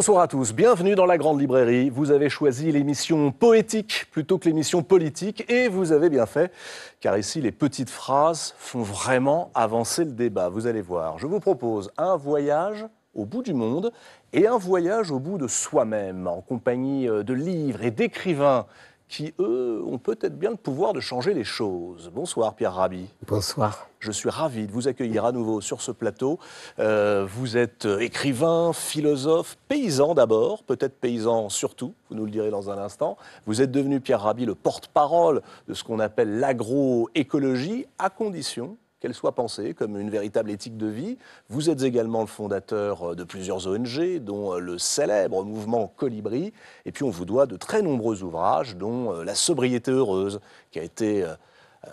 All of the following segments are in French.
Bonsoir à tous, bienvenue dans la Grande Librairie. Vous avez choisi l'émission poétique plutôt que l'émission politique et vous avez bien fait, car ici les petites phrases font vraiment avancer le débat. Vous allez voir, je vous propose un voyage au bout du monde et un voyage au bout de soi-même, en compagnie euh, de livres et d'écrivains qui, eux, ont peut-être bien le pouvoir de changer les choses. Bonsoir Pierre Rabhi. Bonsoir. Je suis ravi de vous accueillir à nouveau sur ce plateau. Euh, vous êtes écrivain, philosophe, paysan d'abord, peut-être paysan surtout, vous nous le direz dans un instant. Vous êtes devenu, Pierre Rabhi, le porte-parole de ce qu'on appelle l'agroécologie, à condition qu'elle soit pensée comme une véritable éthique de vie. Vous êtes également le fondateur euh, de plusieurs ONG, dont euh, le célèbre mouvement Colibri. Et puis on vous doit de très nombreux ouvrages, dont euh, La sobriété heureuse, qui a été un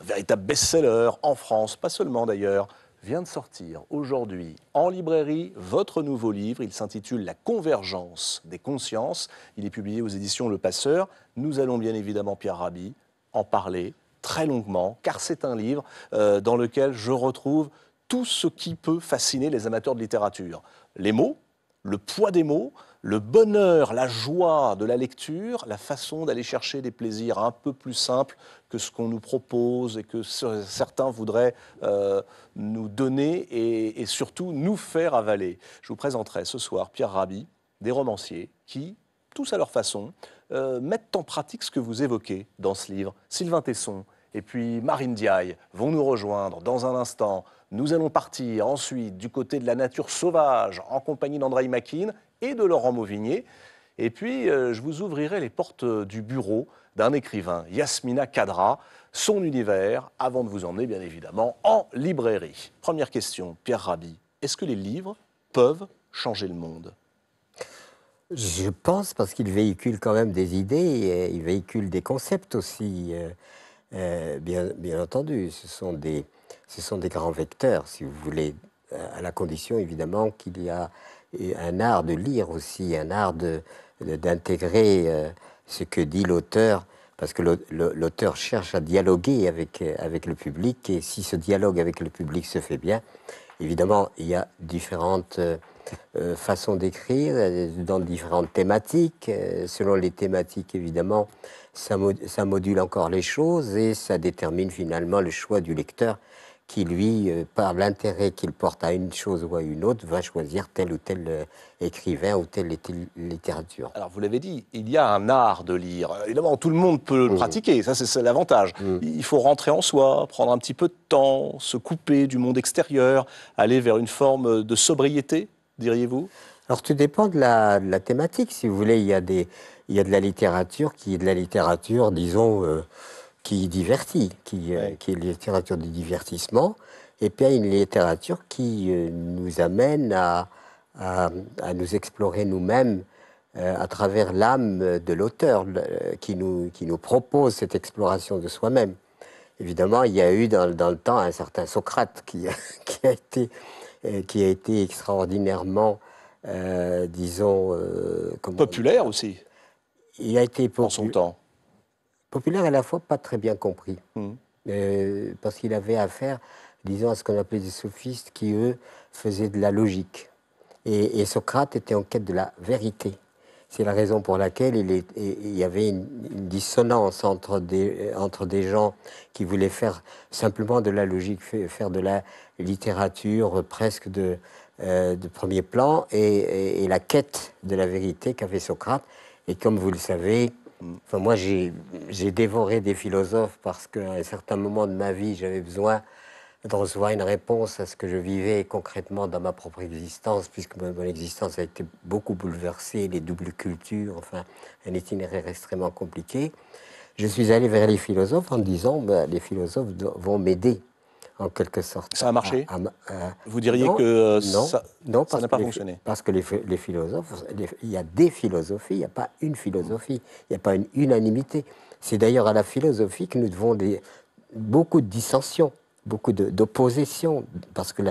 véritable best-seller en France, pas seulement d'ailleurs vient de sortir aujourd'hui en librairie votre nouveau livre. Il s'intitule La convergence des consciences. Il est publié aux éditions Le Passeur. Nous allons bien évidemment, Pierre Rabhi, en parler très longuement, car c'est un livre euh, dans lequel je retrouve tout ce qui peut fasciner les amateurs de littérature. Les mots, le poids des mots, le bonheur, la joie de la lecture, la façon d'aller chercher des plaisirs un peu plus simples que ce qu'on nous propose et que certains voudraient euh, nous donner et, surtout nous faire avaler. Je vous présenterai ce soir Pierre Rabhi, des romanciers qui, tous à leur façon, euh, mettent en pratique ce que vous évoquez dans ce livre. Sylvain Tesson, et puis Marine Diaye vont nous rejoindre dans un instant. Nous allons partir ensuite du côté de la nature sauvage en compagnie d'André Makin et de Laurent Mauvigné. Et puis, euh, je vous ouvrirai les portes du bureau d'un écrivain, Yasmina Kadra, son univers, avant de vous emmener, bien évidemment, en librairie. Première question, Pierre Rabhi, est-ce que les livres peuvent changer le monde Je pense, parce qu'ils véhiculent quand même des idées, et ils véhiculent des concepts aussi. Euh, euh, bien, bien, entendu, ce sont, des, ce sont des grands vecteurs, si vous voulez, euh, à la condition évidemment qu'il y a un art de lire aussi, un art d'intégrer de, d'intégrer euh, ce que dit l'auteur, parce que l'auteur cherche à dialoguer avec, avec le public, et si ce dialogue avec le public se fait bien, évidemment, il y a différentes... Euh, façon d'écrire, euh, dans différentes thématiques. Euh, selon les thématiques, évidemment, ça, module encore les choses et ça détermine finalement le choix du lecteur qui, lui, par l'intérêt qu'il porte à une chose ou à une autre, va choisir tel ou tel écrivain ou telle littérature. Alors, vous l'avez dit, il y a un art de lire. Évidemment, tout le monde peut le mmh. pratiquer, ça c'est l'avantage. Mmh. Il faut rentrer en soi, prendre un petit peu de temps, se couper du monde extérieur, aller vers une forme de sobriété diriez-vous Alors tout dépend de la, thématique. Si vous voulez, il y, a des, il y a de la littérature qui est de la littérature, disons, euh, qui divertit, qui, euh, qui est la littérature du divertissement, et puis il y a une littérature qui euh, nous amène à, nous explorer nous-mêmes à travers l'âme de l'auteur qui nous, qui nous propose cette exploration de soi-même. Évidemment, il y a eu dans, dans, le temps un certain Socrate qui qui a été euh, qui a été extraordinairement, euh, disons, euh, populaire aussi. Il a été en son temps populaire à la fois pas très bien compris, hmm. parce qu'il avait affaire, disons, à ce qu'on appelait des sophistes qui eux faisaient de la logique. et Socrate était en quête de la vérité. C'est la raison pour laquelle il, y avait une, dissonance entre des, entre des gens qui voulaient faire simplement de la logique, faire de la littérature presque de, euh, de premier plan et, la quête de la vérité qu'avait Socrate. Et comme vous le savez, moi j'ai dévoré des philosophes parce qu'à un certain moment de ma vie, j'avais besoin recevoir une réponse à ce que je vivais concrètement dans ma propre existence, puisque mon existence a été beaucoup bouleversée, les doubles cultures, enfin, un itinéraire extrêmement compliqué. Je suis allé vers les philosophes en disant bah, les philosophes vont m'aider, en quelque sorte. Ça a marché Vous diriez que euh, non, ça n'a pas fonctionné Parce que les, philosophes, il y a des philosophies, il n'y a pas une philosophie, il n'y a pas une unanimité. C'est d'ailleurs à la philosophie que nous devons des, beaucoup de dissensions beaucoup d'opposition, parce que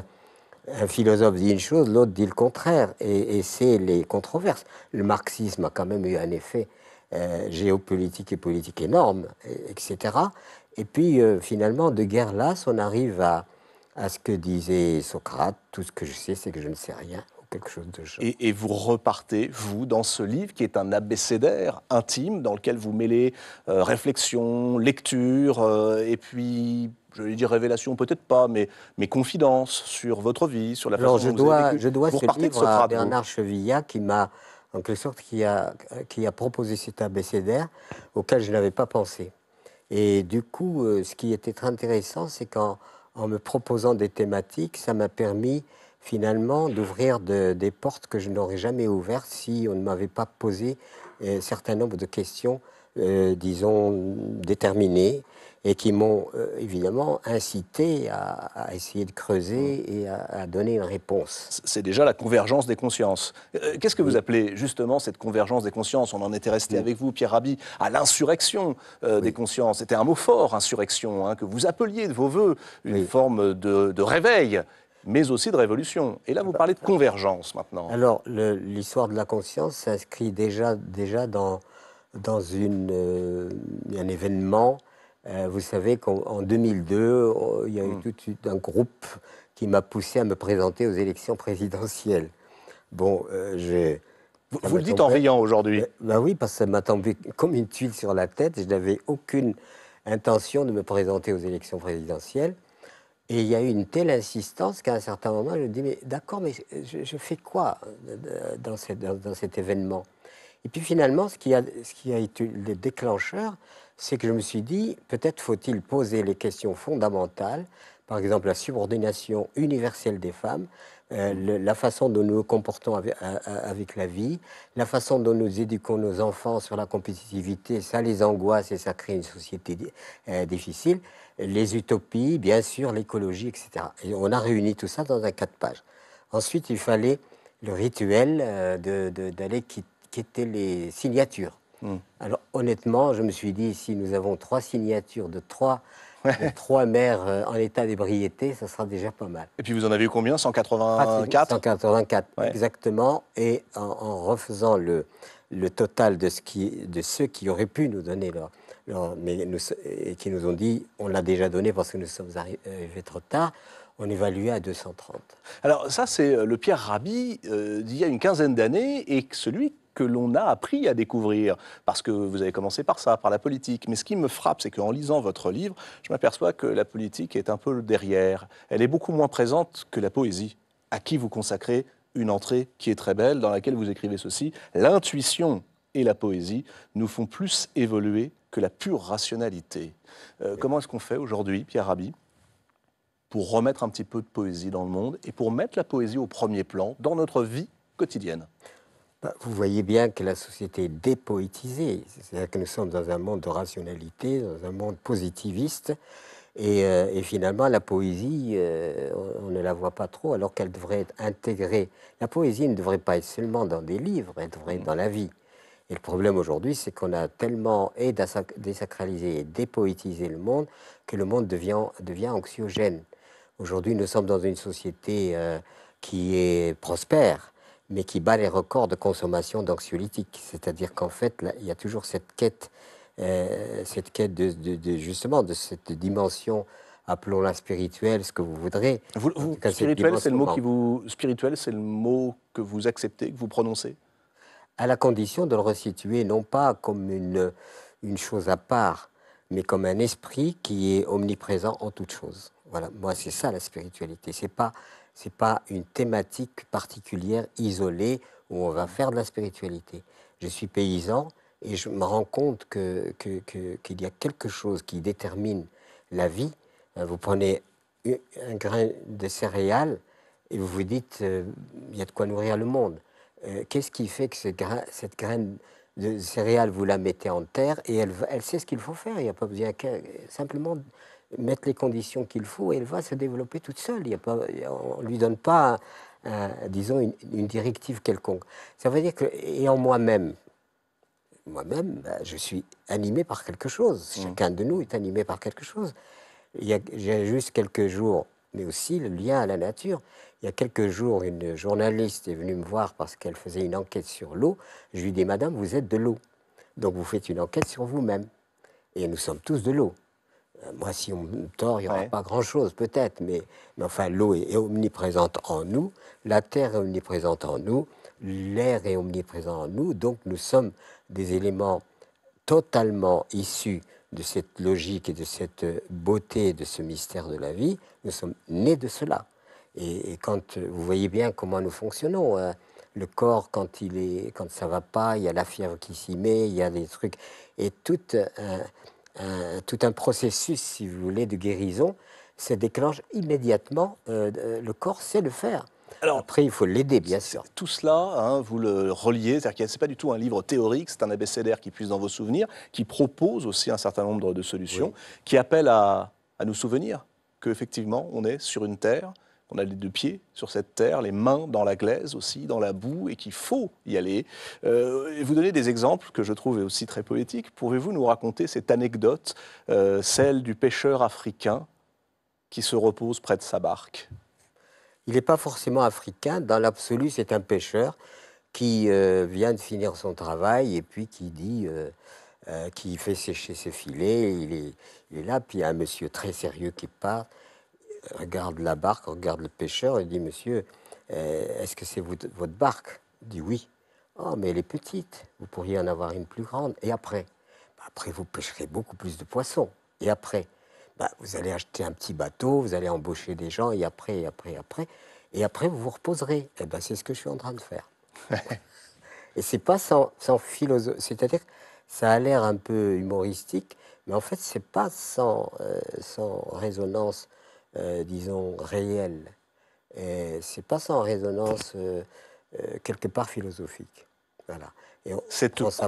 un philosophe dit une chose, l'autre dit le contraire, et, c'est les controverses. Le marxisme a quand même eu un effet euh, géopolitique et politique énorme, etc. Et puis euh, finalement, de guerre lasse, on arrive à, à ce que disait Socrate, tout ce que je sais, c'est que je ne sais rien. Et, vous repartez, vous, dans ce livre qui est un abécédaire intime dans lequel vous mêlez euh, réflexion, lecture, euh, et puis je vais dire révélation, peut-être pas, mais, mais confidence sur votre vie, sur la façon dont je vous dois, avez vécu. Je dois vous ce livre ce à Bernard Chevillat, qui m'a, en quelque sorte, qui a, qui a proposé cet abécédaire auquel je n'avais pas pensé. Et du coup, euh, ce qui était très intéressant, c'est qu'en en me proposant des thématiques, ça m'a permis finalement d'ouvrir des portes que je n'aurais jamais ouvertes si on ne m'avait pas posé un euh, certain nombre de questions, euh, disons, déterminées et qui m'ont euh, évidemment incité à, essayer de creuser mmh. et à, donner une réponse. C'est déjà la convergence des consciences. Qu'est-ce que vous appelez justement cette convergence des consciences On en était resté mmh. avec vous, Pierre Rabhi, à l'insurrection des consciences. C'était un mot fort, insurrection, hein, que vous appeliez de vos voeux, une forme de, de réveil mais aussi de révolution. Et là, vous bah, parlez de convergence maintenant. Alors, l'histoire de la conscience s'inscrit déjà, déjà dans, dans une, euh, un événement. Euh, vous savez qu'en 2002, euh, il y a eu hmm. tout suite un groupe qui m'a poussé à me présenter aux élections présidentielles. Bon, j'ai... Vous, le dites en riant aujourd'hui. Ben, oui, parce que ça m'a tombé comme une tuile sur la tête. Je n'avais aucune intention de me présenter aux élections présidentielles. Et il y a eu une telle insistance qu'à un certain moment, je me dis, mais d'accord, mais je, fais quoi euh, dans, cet événement Et puis finalement, ce qui a, été le déclencheur, c'est que je me suis dit, peut-être faut-il poser les questions fondamentales, par exemple la subordination universelle des femmes, euh, la façon dont nous nous comportons euh, avec, la vie, la façon dont nous éduquons nos enfants sur la compétitivité, ça les angoisse et ça crée une société difficile les utopies, bien sûr, l'écologie, etc. Et on a réuni tout ça dans un quatre pages. Ensuite, il fallait le rituel euh, d'aller qui quitter les signatures. Hmm. Alors honnêtement, je me suis dit, si nous avons trois signatures de trois, trois maires euh, en état d'ébriété, ça sera déjà pas mal. Et puis vous en avez eu combien 184 184, exactement. Et en, refaisant le, le total de, ce qui, de ceux qui auraient pu nous donner leur, mais et qui nous ont dit on l'a déjà donné parce que nous sommes arrivés euh, trop tard. On évaluait à 230. Alors ça, c'est euh, le Pierre Rabhi euh, d'il y a une quinzaine d'années et celui que l'on a appris à découvrir, parce que vous avez commencé par ça, par la politique. Mais ce qui me frappe, c'est qu'en lisant votre livre, je m'aperçois que la politique est un peu derrière. Elle est beaucoup moins présente que la poésie, à qui vous consacrez une entrée qui est très belle, dans laquelle vous écrivez ceci. L'intuition et la poésie nous font plus évoluer que la pure rationalité. Euh, comment est-ce qu'on fait aujourd'hui, Pierre Rabhi, pour remettre un petit peu de poésie dans le monde et pour mettre la poésie au premier plan dans notre vie quotidienne bah, vous voyez bien que la société est dépoétisée. C'est-à-dire que nous sommes dans un monde de rationalité, dans un monde positiviste. Et, euh, finalement, la poésie, euh, on ne la voit pas trop, alors qu'elle devrait être intégrée. La poésie ne devrait pas être seulement dans des livres, elle devrait être mm. dans la vie. Et le problème aujourd'hui, c'est qu'on a tellement désacralisé et dépoétisé le monde que le monde devient, devient anxiogène. Aujourd'hui, nous sommes dans une société euh, qui est prospère, mais qui bat les records de consommation d'anxiolytiques. C'est-à-dire qu'en fait, il y a toujours cette quête, euh, cette quête de, justement de cette dimension appelons-la spirituelle, ce que vous voudrez. Vous, c'est le mot qui vous spirituel, c'est le mot que vous acceptez, que vous prononcez à la condition de le resituer non pas comme une, une chose à part, mais comme un esprit qui est omniprésent en toute chose. Voilà, moi c'est ça la spiritualité. C'est pas c'est pas une thématique particulière isolée où on va faire de la spiritualité. Je suis paysan et je me rends compte que, qu'il y a quelque chose qui détermine la vie. Euh, vous prenez un grain de céréales et vous vous dites euh, il y a de quoi nourrir le monde. Euh, qu'est-ce qui fait que cette, graine, de céréales, vous la mettez en terre et elle, elle sait ce qu'il faut faire. Il n'y a pas besoin simplement mettre les conditions qu'il faut et elle va se développer toute seule. Il y a pas, on ne lui donne pas, euh, disons, une, directive quelconque. Ça veut dire que, et en moi-même, moi-même, bah, je suis animé par quelque chose. Mmh. Chacun de nous est animé par quelque chose. Il y a, j'ai juste quelques jours, mais aussi le lien à la nature. Il y a quelques jours, une journaliste est venue me voir parce qu'elle faisait une enquête sur l'eau. Je lui dis, Madame, vous êtes de l'eau. Donc vous faites une enquête sur vous-même. Et nous sommes tous de l'eau. Euh, moi, si on me tord, il n'y aura pas grand-chose, peut-être, mais, enfin, l'eau est, omniprésente en nous, la terre est omniprésente en nous, l'air est omniprésent en nous, donc nous sommes des éléments totalement issus de cette logique et de cette euh, beauté, de ce mystère de la vie, nous sommes nés de cela. Et, quand euh, vous voyez bien comment nous fonctionnons, hein. le corps, quand il est, quand ça va pas, il y a la fièvre qui s'y met, il y a des trucs, et tout euh, un, processus, si vous voulez, de guérison se déclenche immédiatement. le corps sait le faire. Alors, Après, il faut l'aider, bien sûr. Tout cela, hein, vous le reliez, c'est-à-dire que ce n'est pas du tout un livre théorique, c'est un abécédaire qui puise dans vos souvenirs, qui propose aussi un certain nombre de solutions, qui appelle à, nous souvenir qu'effectivement, on est sur une terre, on a les deux pieds sur cette terre, les mains dans la glaise aussi, dans la boue, et qu'il faut y aller. Euh, vous donnez des exemples que je trouve aussi très poétiques. Pouvez-vous nous raconter cette anecdote, euh, celle du pêcheur africain qui se repose près de sa barque il n'est pas forcément africain. Dans l'absolu, c'est un pêcheur qui euh, vient de finir son travail et puis qui dit, euh, euh, qui fait sécher ses filets. Il est, il est, là, puis il y a un monsieur très sérieux qui part, regarde la barque, regarde le pêcheur et dit Monsieur, est-ce que c'est votre barque Il dit Oui. Oh, mais elle est petite, vous pourriez en avoir une plus grande. Et après bah, Après, vous pêcherez beaucoup plus de poissons. Et après bah, vous allez acheter un petit bateau, vous allez embaucher des gens, et après, et après, et après, et après, vous vous reposerez. Et eh ben, c'est ce que je suis en train de faire. et c'est pas sans, philosophie. C'est-à-dire, ça a l'air un peu humoristique, mais en fait, c'est pas sans, euh, sans résonance, euh, disons, réelle. C'est pas sans résonance, euh, quelque part, philosophique. Voilà. Et Cette course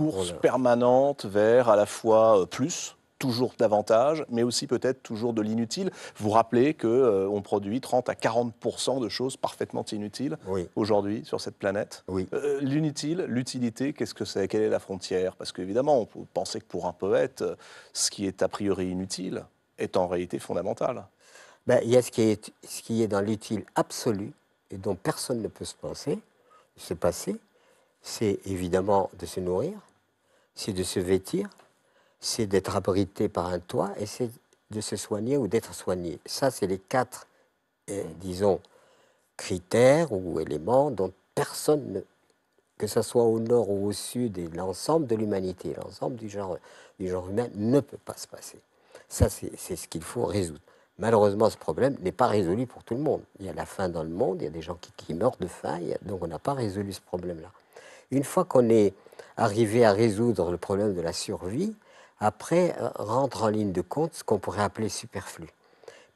permanente vers à la fois plus, toujours davantage, mais aussi peut-être toujours de l'inutile. Vous rappelez qu'on euh, on produit 30 à 40 de choses parfaitement inutiles aujourd'hui sur cette planète. Euh, l'inutile, l'utilité, qu'est-ce que c'est Quelle est la frontière Parce qu'évidemment, on peut penser que pour un poète, ce qui est a priori inutile est en réalité fondamental. Ben, il y a ce qui est, ce qui est dans l'utile absolu et dont personne ne peut se penser, se passer, c'est évidemment de se nourrir, c'est de se vêtir, c'est d'être abrité par un toit et c'est de se soigner ou d'être soigné. Ça, c'est les quatre, eh, mm. disons, critères ou éléments dont personne, que ce soit au nord ou au sud, et l'ensemble de l'humanité, l'ensemble du genre, du genre humain, ne peut pas se passer. Ça, c'est ce qu'il faut résoudre. Malheureusement, ce problème n'est pas résolu pour tout le monde. Il y a la faim dans le monde, il y a des gens qui, qui meurent de faim, donc on n'a pas résolu ce problème-là. Une fois qu'on est arrivé à résoudre le problème de la survie, après euh, rentre en ligne de compte ce qu'on pourrait appeler superflu.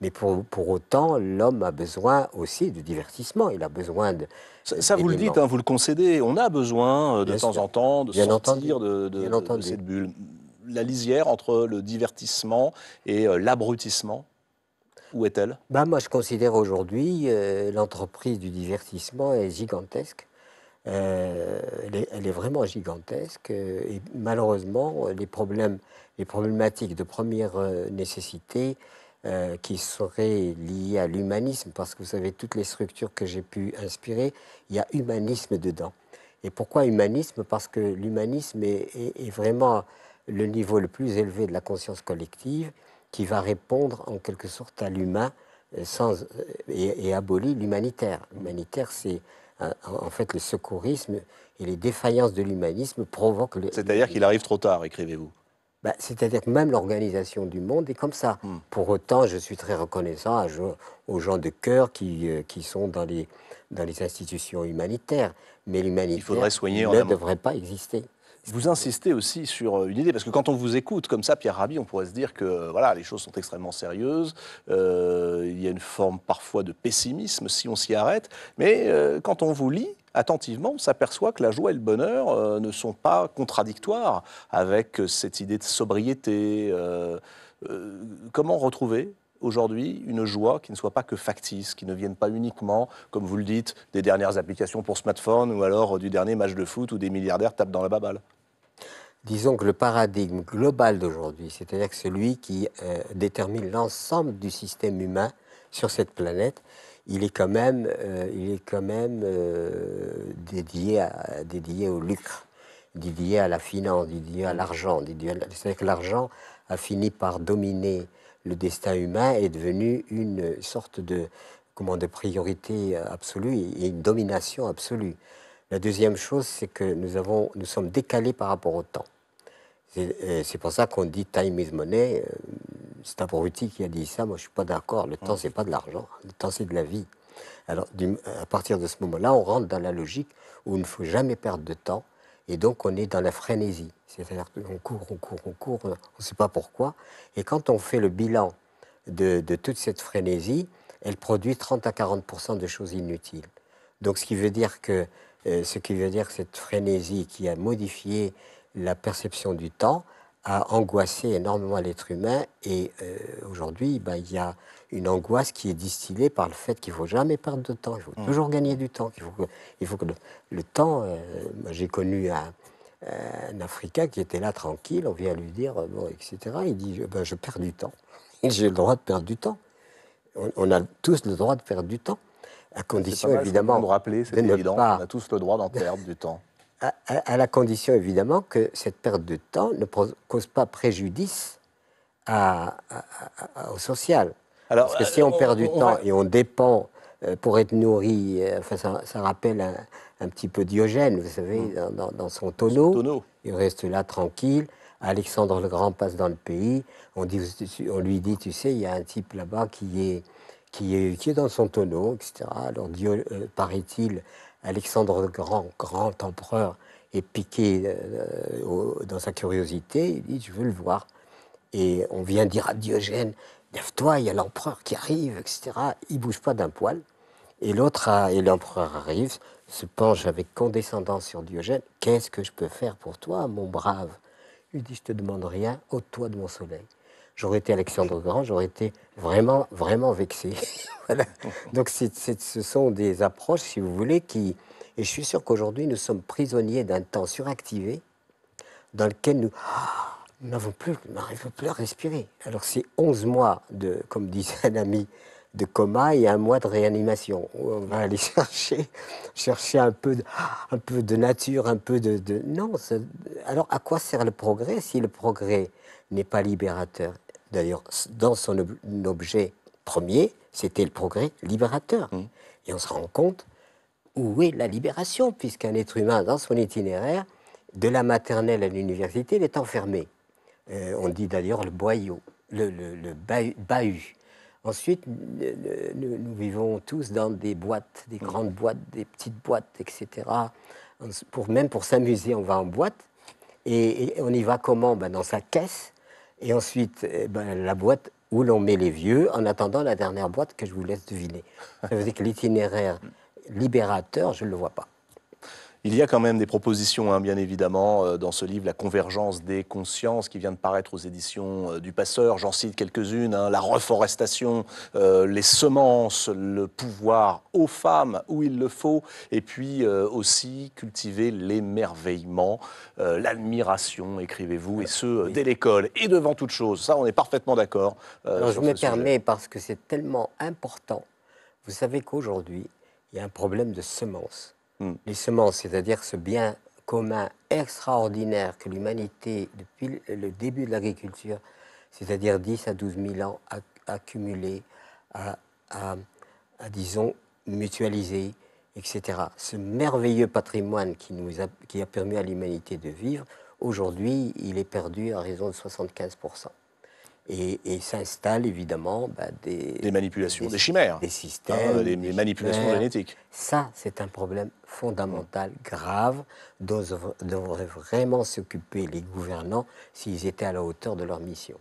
Mais pour, pour autant, l'homme a besoin aussi de divertissement. Il a besoin de. Ça, vous le dites, hein, vous le concédez. On a besoin euh, de temps en temps de bien sortir de, cette bulle. La lisière entre le divertissement et euh, l'abrutissement où est-elle bah, Moi, je considère aujourd'hui l'entreprise du divertissement est gigantesque. Euh, elle, est, vraiment gigantesque. Euh, et malheureusement, euh, les problèmes, les problématiques de première nécessité qui seraient liées à l'humanisme, parce que vous savez, toutes les structures que j'ai pu inspirer, il y a humanisme dedans. Et pourquoi humanisme Parce que l'humanisme est, vraiment le niveau le plus élevé de la conscience collective qui va répondre en quelque sorte à l'humain et, et abolit l'humanitaire. L'humanitaire, c'est en fait, le secourisme et les défaillances de l'humanisme provoquent... Le... C'est-à-dire qu'il arrive trop tard, écrivez-vous bah, C'est-à-dire que même l'organisation du monde est comme ça. Hmm. Pour autant, je suis très reconnaissant aux gens de cœur euh, qui, sont dans les, dans les institutions humanitaires. Mais l'humanité ne devrait pas exister. Vous insistez aussi sur euh, une idée, parce que quand on vous écoute comme ça, Pierre Rabhi, on pourrait se dire que euh, voilà, les choses sont extrêmement sérieuses, euh, il y a une forme parfois de pessimisme si on s'y arrête, mais quand on vous lit, attentivement, on s'aperçoit que la joie et le bonheur ne sont pas contradictoires avec cette idée de sobriété. comment retrouver aujourd'hui une joie qui ne soit pas que factice, qui ne vienne pas uniquement, comme vous le dites, des dernières applications pour smartphone ou alors du dernier match de foot où des milliardaires tapent dans la baballe Disons que le paradigme global d'aujourd'hui, c'est-à-dire celui qui euh, détermine l'ensemble du système humain sur cette planète, il est quand même, euh, il est quand même euh, dédié, à, dédié au lucre, dédié à la finance, dédié à l'argent. C'est-à-dire que l'argent a fini par dominer le destin humain est devenu une sorte de, comment, de priorité absolue et une domination absolue. La deuxième chose, c'est que nous, avons, nous sommes décalés par rapport au temps. C'est euh, pour ça qu'on dit time is money. Euh, c'est un abruti qui a dit ça. Moi, je ne suis pas d'accord. Le temps, mm. c'est pas de l'argent. Le temps, c'est de la vie. Alors, à partir de ce moment-là, on rentre dans la logique où il ne faut jamais perdre de temps et donc, on est dans la frénésie. C'est-à-dire qu'on court, on court, on court, on ne sait pas pourquoi. Et quand on fait le bilan de, toute cette frénésie, elle produit 30 à 40 de choses inutiles. Donc, ce qui veut dire que euh, ce qui veut dire cette frénésie qui a modifié la perception du temps a angoissé énormément l'être humain. Et euh, aujourd'hui, ben, il y a une angoisse qui est distillée par le fait qu'il ne faut jamais perdre de temps, il faut mmh. toujours gagner du temps. Il faut que, il faut que le, temps. Euh, j'ai connu un, Africain qui était là tranquille, on vient lui dire, euh, bon, etc. Il dit ben, Je perds du temps. J'ai le droit de perdre du temps. On, a tous le droit de perdre du temps, à condition évidemment. de rappeler, c'est évident, on a tous le droit d'en perdre du temps. À, la condition évidemment que cette perte de temps ne cause pas préjudice à, au social. Parce que si euh, on, perd du temps et on dépend euh, pour être nourri, euh, ça, rappelle un, petit peu Diogène, vous savez, hmm. dans, son, tonneau. Il reste là tranquille. Alexandre le Grand passe dans le pays. On, lui dit, tu sais, il y a un type là-bas qui est, qui, est, dans son tonneau, etc. Alors, Dieu, paraît-il, Alexandre le Grand, grand empereur, est piqué dans sa curiosité. Il dit, je veux le voir. Et on vient dire à Diogène, toi il y a l'empereur qui arrive, etc. Il bouge pas d'un poil. Et l'autre, et l'empereur arrive, se penche avec condescendance sur Diogène. Qu'est-ce que je peux faire pour toi, mon brave Il dit, je te demande rien, ô toi de mon soleil. J'aurais été Alexandre Grand, j'aurais été vraiment, vraiment vexé. Donc ce sont des approches, si vous voulez, qui... Et je suis sûr qu'aujourd'hui, nous sommes prisonniers d'un temps suractivé dans lequel nous... Nous n'avons plus, n'arrivons plus à respirer. Alors c'est 11 mois de, comme disait un ami, de coma et un mois de réanimation. On va aller chercher, chercher un peu de, un peu de nature, un peu de... Non, alors à quoi sert le progrès si le progrès n'est pas libérateur D'ailleurs, dans son objet premier, c'était le progrès libérateur. Mmh. Et on se rend compte où est la libération, puisqu'un être humain, dans son itinéraire, de la maternelle à l'université, il est enfermé. Euh, on dit d'ailleurs le boyau, le, bahut. Ensuite, nous vivons tous dans des boîtes, des mm. grandes boîtes, des petites boîtes, etc. Pour, même pour s'amuser, on va en boîte. Et, on y va comment ben, Dans sa caisse. Et ensuite, euh, ben, la boîte où l'on met les vieux, en attendant la dernière boîte que je vous laisse deviner. Ça veut dire que l'itinéraire libérateur, je ne le vois pas. Il y a quand même des propositions, hein, bien évidemment, euh, dans ce livre, La convergence des consciences, qui vient de paraître aux éditions euh, du Passeur. J'en cite quelques-unes hein. la reforestation, euh, les semences, le pouvoir aux femmes où il le faut, et puis aussi cultiver l'émerveillement, l'admiration, écrivez-vous, et ce, dès l'école et devant toute chose. Ça, on est parfaitement d'accord. je me permets, parce que c'est tellement important. Vous savez qu'aujourd'hui, il y a un problème de semences. Mm. les semences, c'est-à-dire ce bien commun extraordinaire que l'humanité, depuis le début de l'agriculture, c'est-à-dire 10 à 12 000 ans, a accumulé, a, disons, mutualisé, etc. Ce merveilleux patrimoine qui, nous a, qui a permis à l'humanité de vivre, aujourd'hui, il est perdu à raison de 75 et, et s'installent évidemment bah, des, des, manipulations, des, chimères, des systèmes, ah, des, manipulations génétiques. Ça, c'est un problème fondamental, grave, dont devraient vraiment s'occuper les gouvernants s'ils étaient à la hauteur de leur mission.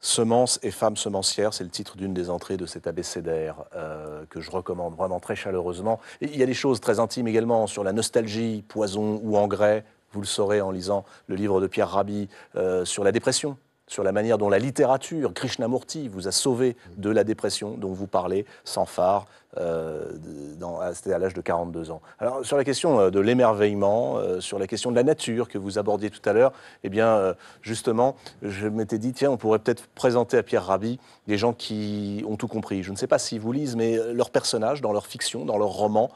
Semences et femmes semencières, c'est le titre d'une des entrées de cet abécédaire euh, que je recommande vraiment très chaleureusement. il y a des choses très intimes également sur la nostalgie, poison ou engrais. Vous le saurez en lisant le livre de Pierre Rabhi euh, sur la dépression, sur la manière dont la littérature, Krishnamurti, vous a sauvé de la dépression dont vous parlez sans phare, euh, c'était à l'âge de 42 ans. Alors sur la question euh, de l'émerveillement, euh, sur la question de la nature que vous abordiez tout à l'heure, eh bien justement, je m'étais dit, tiens, on pourrait peut-être présenter à Pierre Rabhi des gens qui ont tout compris. Je ne sais pas s'ils vous lisent, mais leurs personnages, dans leur fiction, dans leur roman,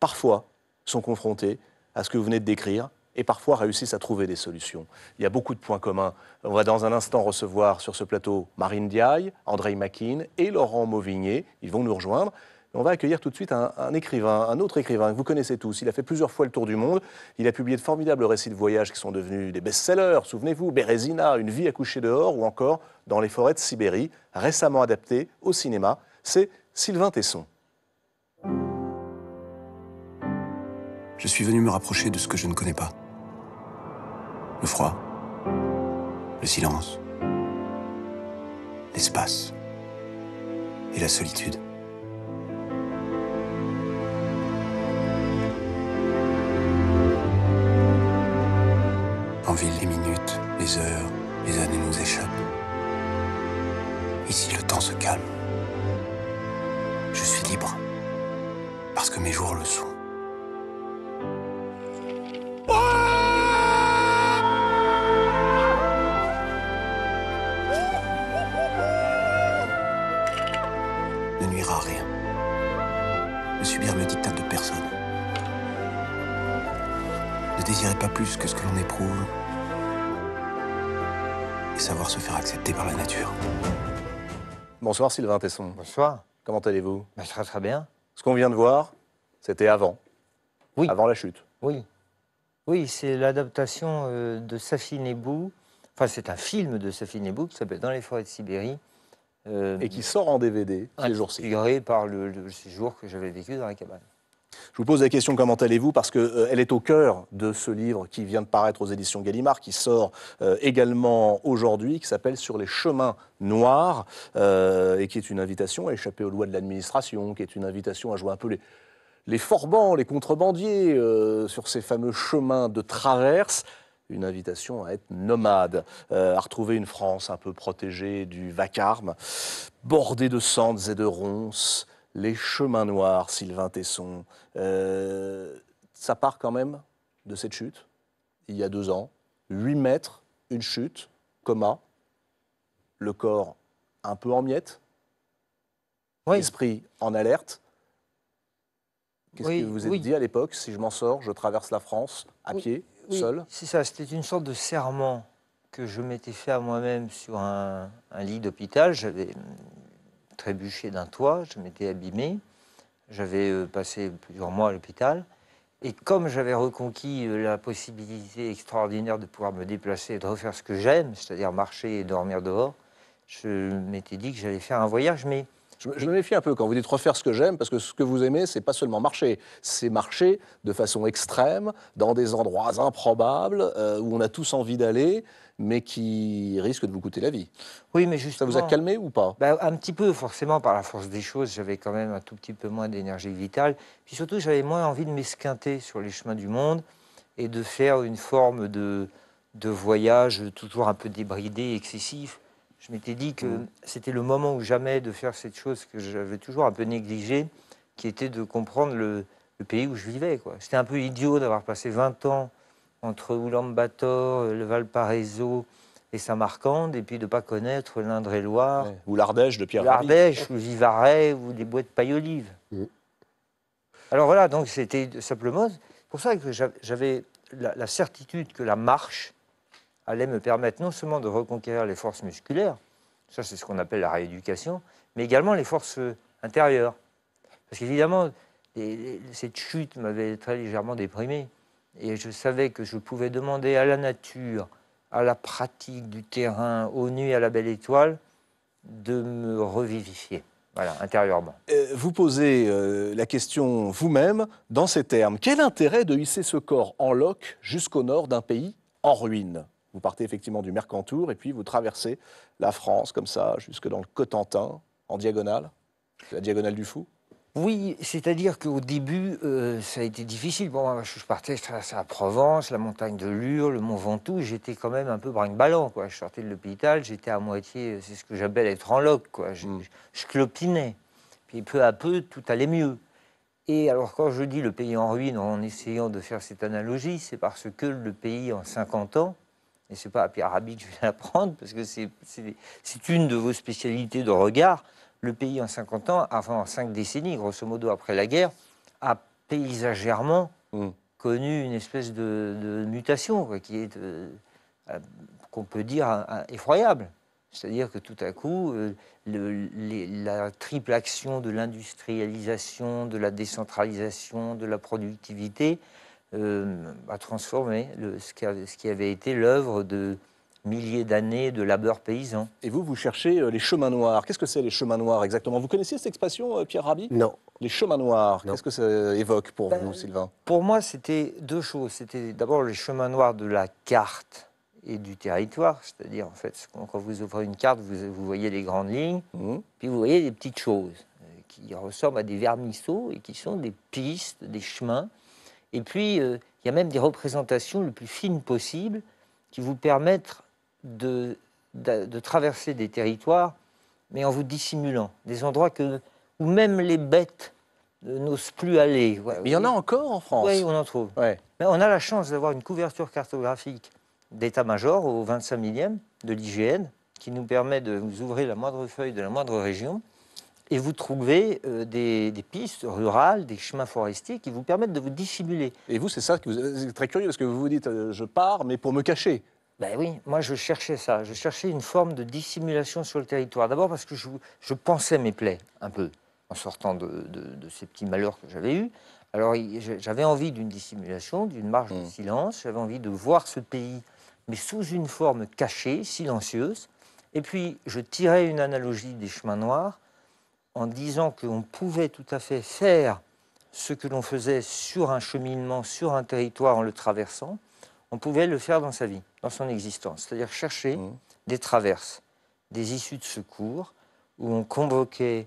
parfois sont confrontés à ce que vous venez de décrire, et parfois réussissent à trouver des solutions. Il y a beaucoup de points communs. On va dans un instant recevoir sur ce plateau Marine Diaye, André Makin et Laurent Mauvigné. Ils vont nous rejoindre. On va accueillir tout de suite un, écrivain, un autre écrivain que vous connaissez tous. Il a fait plusieurs fois le tour du monde. Il a publié de formidables récits de voyage qui sont devenus des best-sellers. Souvenez-vous, Bérésina, Une vie à coucher dehors ou encore Dans les forêts de Sibérie, récemment adapté au cinéma. C'est Sylvain Tesson. je suis venu me rapprocher de ce que je ne connais pas. Le froid, le silence, l'espace et la solitude. En ville, les minutes, les heures, les années nous échappent. Ici, le temps se calme. Je suis libre, parce que mes jours le sont. Bonsoir Sylvain Tesson. Bonsoir. Comment allez-vous Très ben, très bien. Ce qu'on vient de voir, c'était avant. Oui. Avant la chute. Oui. Oui, c'est l'adaptation euh, de Safi Ebou. Enfin, c'est un film de Safi Ebou qui s'appelle Dans les forêts de Sibérie. Euh, et qui sort en DVD ces jours-ci. Inspiré par le, le séjour que j'avais vécu dans la cabane. Je vous pose la question comment allez-vous parce qu'elle euh, est au cœur de ce livre qui vient de paraître aux éditions Gallimard, qui sort euh, également aujourd'hui, qui s'appelle Sur les chemins noirs, euh, et qui est une invitation à échapper aux lois de l'administration, qui est une invitation à jouer un peu les, forbans, les contrebandiers sur ces fameux chemins de traverse une invitation à être nomade, à retrouver une France un peu protégée du vacarme, bordée de cendres et de ronces, les chemins noirs, Sylvain Tesson, euh, ça part quand même de cette chute, il y a deux ans. 8 mètres, une chute, coma, le corps un peu en miettes, esprit l'esprit en alerte. Qu'est-ce que vous vous êtes dit à l'époque Si je m'en sors, je traverse la France à pied, seul C'est ça, c'était une sorte de serment que je m'étais fait à moi-même sur un, un lit d'hôpital. J'avais trébuché d'un toit, je m'étais abîmé, j'avais euh, passé plusieurs mois à l'hôpital. Et comme j'avais reconquis euh, la possibilité extraordinaire de pouvoir me déplacer et de refaire ce que j'aime, c'est-à-dire marcher et dormir dehors, je m'étais dit que j'allais faire un voyage, mais je, me méfie un peu quand vous dites refaire ce que j'aime, parce que ce que vous aimez, c'est pas seulement marcher, c'est marcher de façon extrême, dans des endroits improbables, euh, où on a tous envie d'aller, mais qui risquent de vous coûter la vie. Oui, mais justement... Ça vous a calmé ou pas bah, Un petit peu, forcément, par la force des choses, j'avais quand même un tout petit peu moins d'énergie vitale, puis surtout, j'avais moins envie de m'esquinter sur les chemins du monde, et de faire une forme de, de voyage toujours un peu débridé, excessif, je m'étais dit que mhm. c'était le moment ou jamais de faire cette chose que j'avais toujours un peu négligée, qui était de comprendre le, pays où je vivais. C'était un peu idiot d'avoir passé 20 ans entre Oulambator, euh, le Valparaiso et Saint-Marcande, et puis de ne pas connaître l'Indre-et-Loire. Ou l'Ardèche de Pierre L'Ardèche, ou Vivarais, ou des bois de paille olive. Mhm. Alors voilà, donc c'était simplement pour ça que j'avais la certitude que la marche allait me permettre non seulement de reconquérir les forces musculaires, ça c'est ce qu'on appelle la rééducation, mais également les forces intérieures. Parce qu'évidemment, cette chute m'avait très légèrement déprimé. Et je savais que je pouvais demander à la nature, à la pratique du terrain, aux nuits à la belle étoile, de me revivifier. Voilà, intérieurement. Euh, vous posez euh, la question vous-même dans ces termes. Quel intérêt de hisser ce corps en loque jusqu'au nord d'un pays en ruine vous partez effectivement du Mercantour et puis vous traversez la France comme ça, jusque dans le Cotentin, en diagonale, la diagonale du Fou oui, c'est-à-dire qu'au début, euh, ça a été difficile. Bon, moi, je partais à la Provence, la montagne de Lure, le mont Ventoux. J'étais quand même un peu brinque-ballant. Je sortais de l'hôpital, j'étais à moitié, c'est ce que j'appelle être en loc. Quoi. Hmm. Je, je, clopinais. Puis peu à peu, tout allait mieux. Et alors, quand je dis le pays en ruine en essayant de faire cette analogie, c'est parce que le pays en 50 ans c'est pas à Pierre Rabhi que je vais l'apprendre, parce que c'est une de vos spécialités de regard. Le pays en 50 ans, enfin en 5 décennies, grosso modo après la guerre, a paysagèrement mm. connu une espèce de, mutation qui est, euh, euh, qu'on peut dire, effroyable. C'est-à-dire que tout à coup, euh, la triple action de l'industrialisation, de la décentralisation, de la productivité à euh, a transformé le, ce, qui avait été l'œuvre de milliers d'années de labeur paysan. Et vous, vous cherchez euh, les chemins noirs. Qu'est-ce que c'est les chemins noirs exactement Vous connaissez cette expression, euh, Pierre Rabhi Non. Les chemins noirs, qu'est-ce que ça évoque pour ben, vous, Sylvain Pour moi, c'était deux choses. C'était d'abord les chemins noirs de la carte et du territoire. C'est-à-dire, en fait, quand vous ouvrez une carte, vous, vous voyez les grandes lignes, mmh. puis vous voyez des petites choses qui ressemblent à des vermisseaux et qui sont des pistes, des chemins et puis, euh, il y a même des représentations le plus fines possible qui vous permettent de, traverser des territoires, mais en vous dissimulant. Des endroits où même les bêtes euh, n'osent plus aller. il y en a encore en France. Oui, on en trouve. Mais on a la chance d'avoir une couverture cartographique d'état-major au 25 millième de l'IGN, qui nous permet de vous ouvrir la moindre feuille de la moindre région et vous trouvez euh, des, pistes rurales, des chemins forestiers qui vous permettent de vous dissimuler. Et vous, c'est ça que vous très curieux parce que vous vous dites euh, je pars, mais pour me cacher. Ben oui, moi je cherchais ça. Je cherchais une forme de dissimulation sur le territoire. D'abord parce que je, je, pensais mes plaies un peu en sortant de, ces petits malheurs que j'avais eus. Alors j'avais envie d'une dissimulation, d'une marge de mmh. silence. J'avais envie de voir ce pays, mais sous une forme cachée, silencieuse. Et puis je tirais une analogie des chemins noirs en disant qu'on pouvait tout à fait faire ce que l'on faisait sur un cheminement, sur un territoire en le traversant, on pouvait le faire dans sa vie, dans son existence. C'est-à-dire chercher mmh. des traverses, des issues de secours, où on convoquait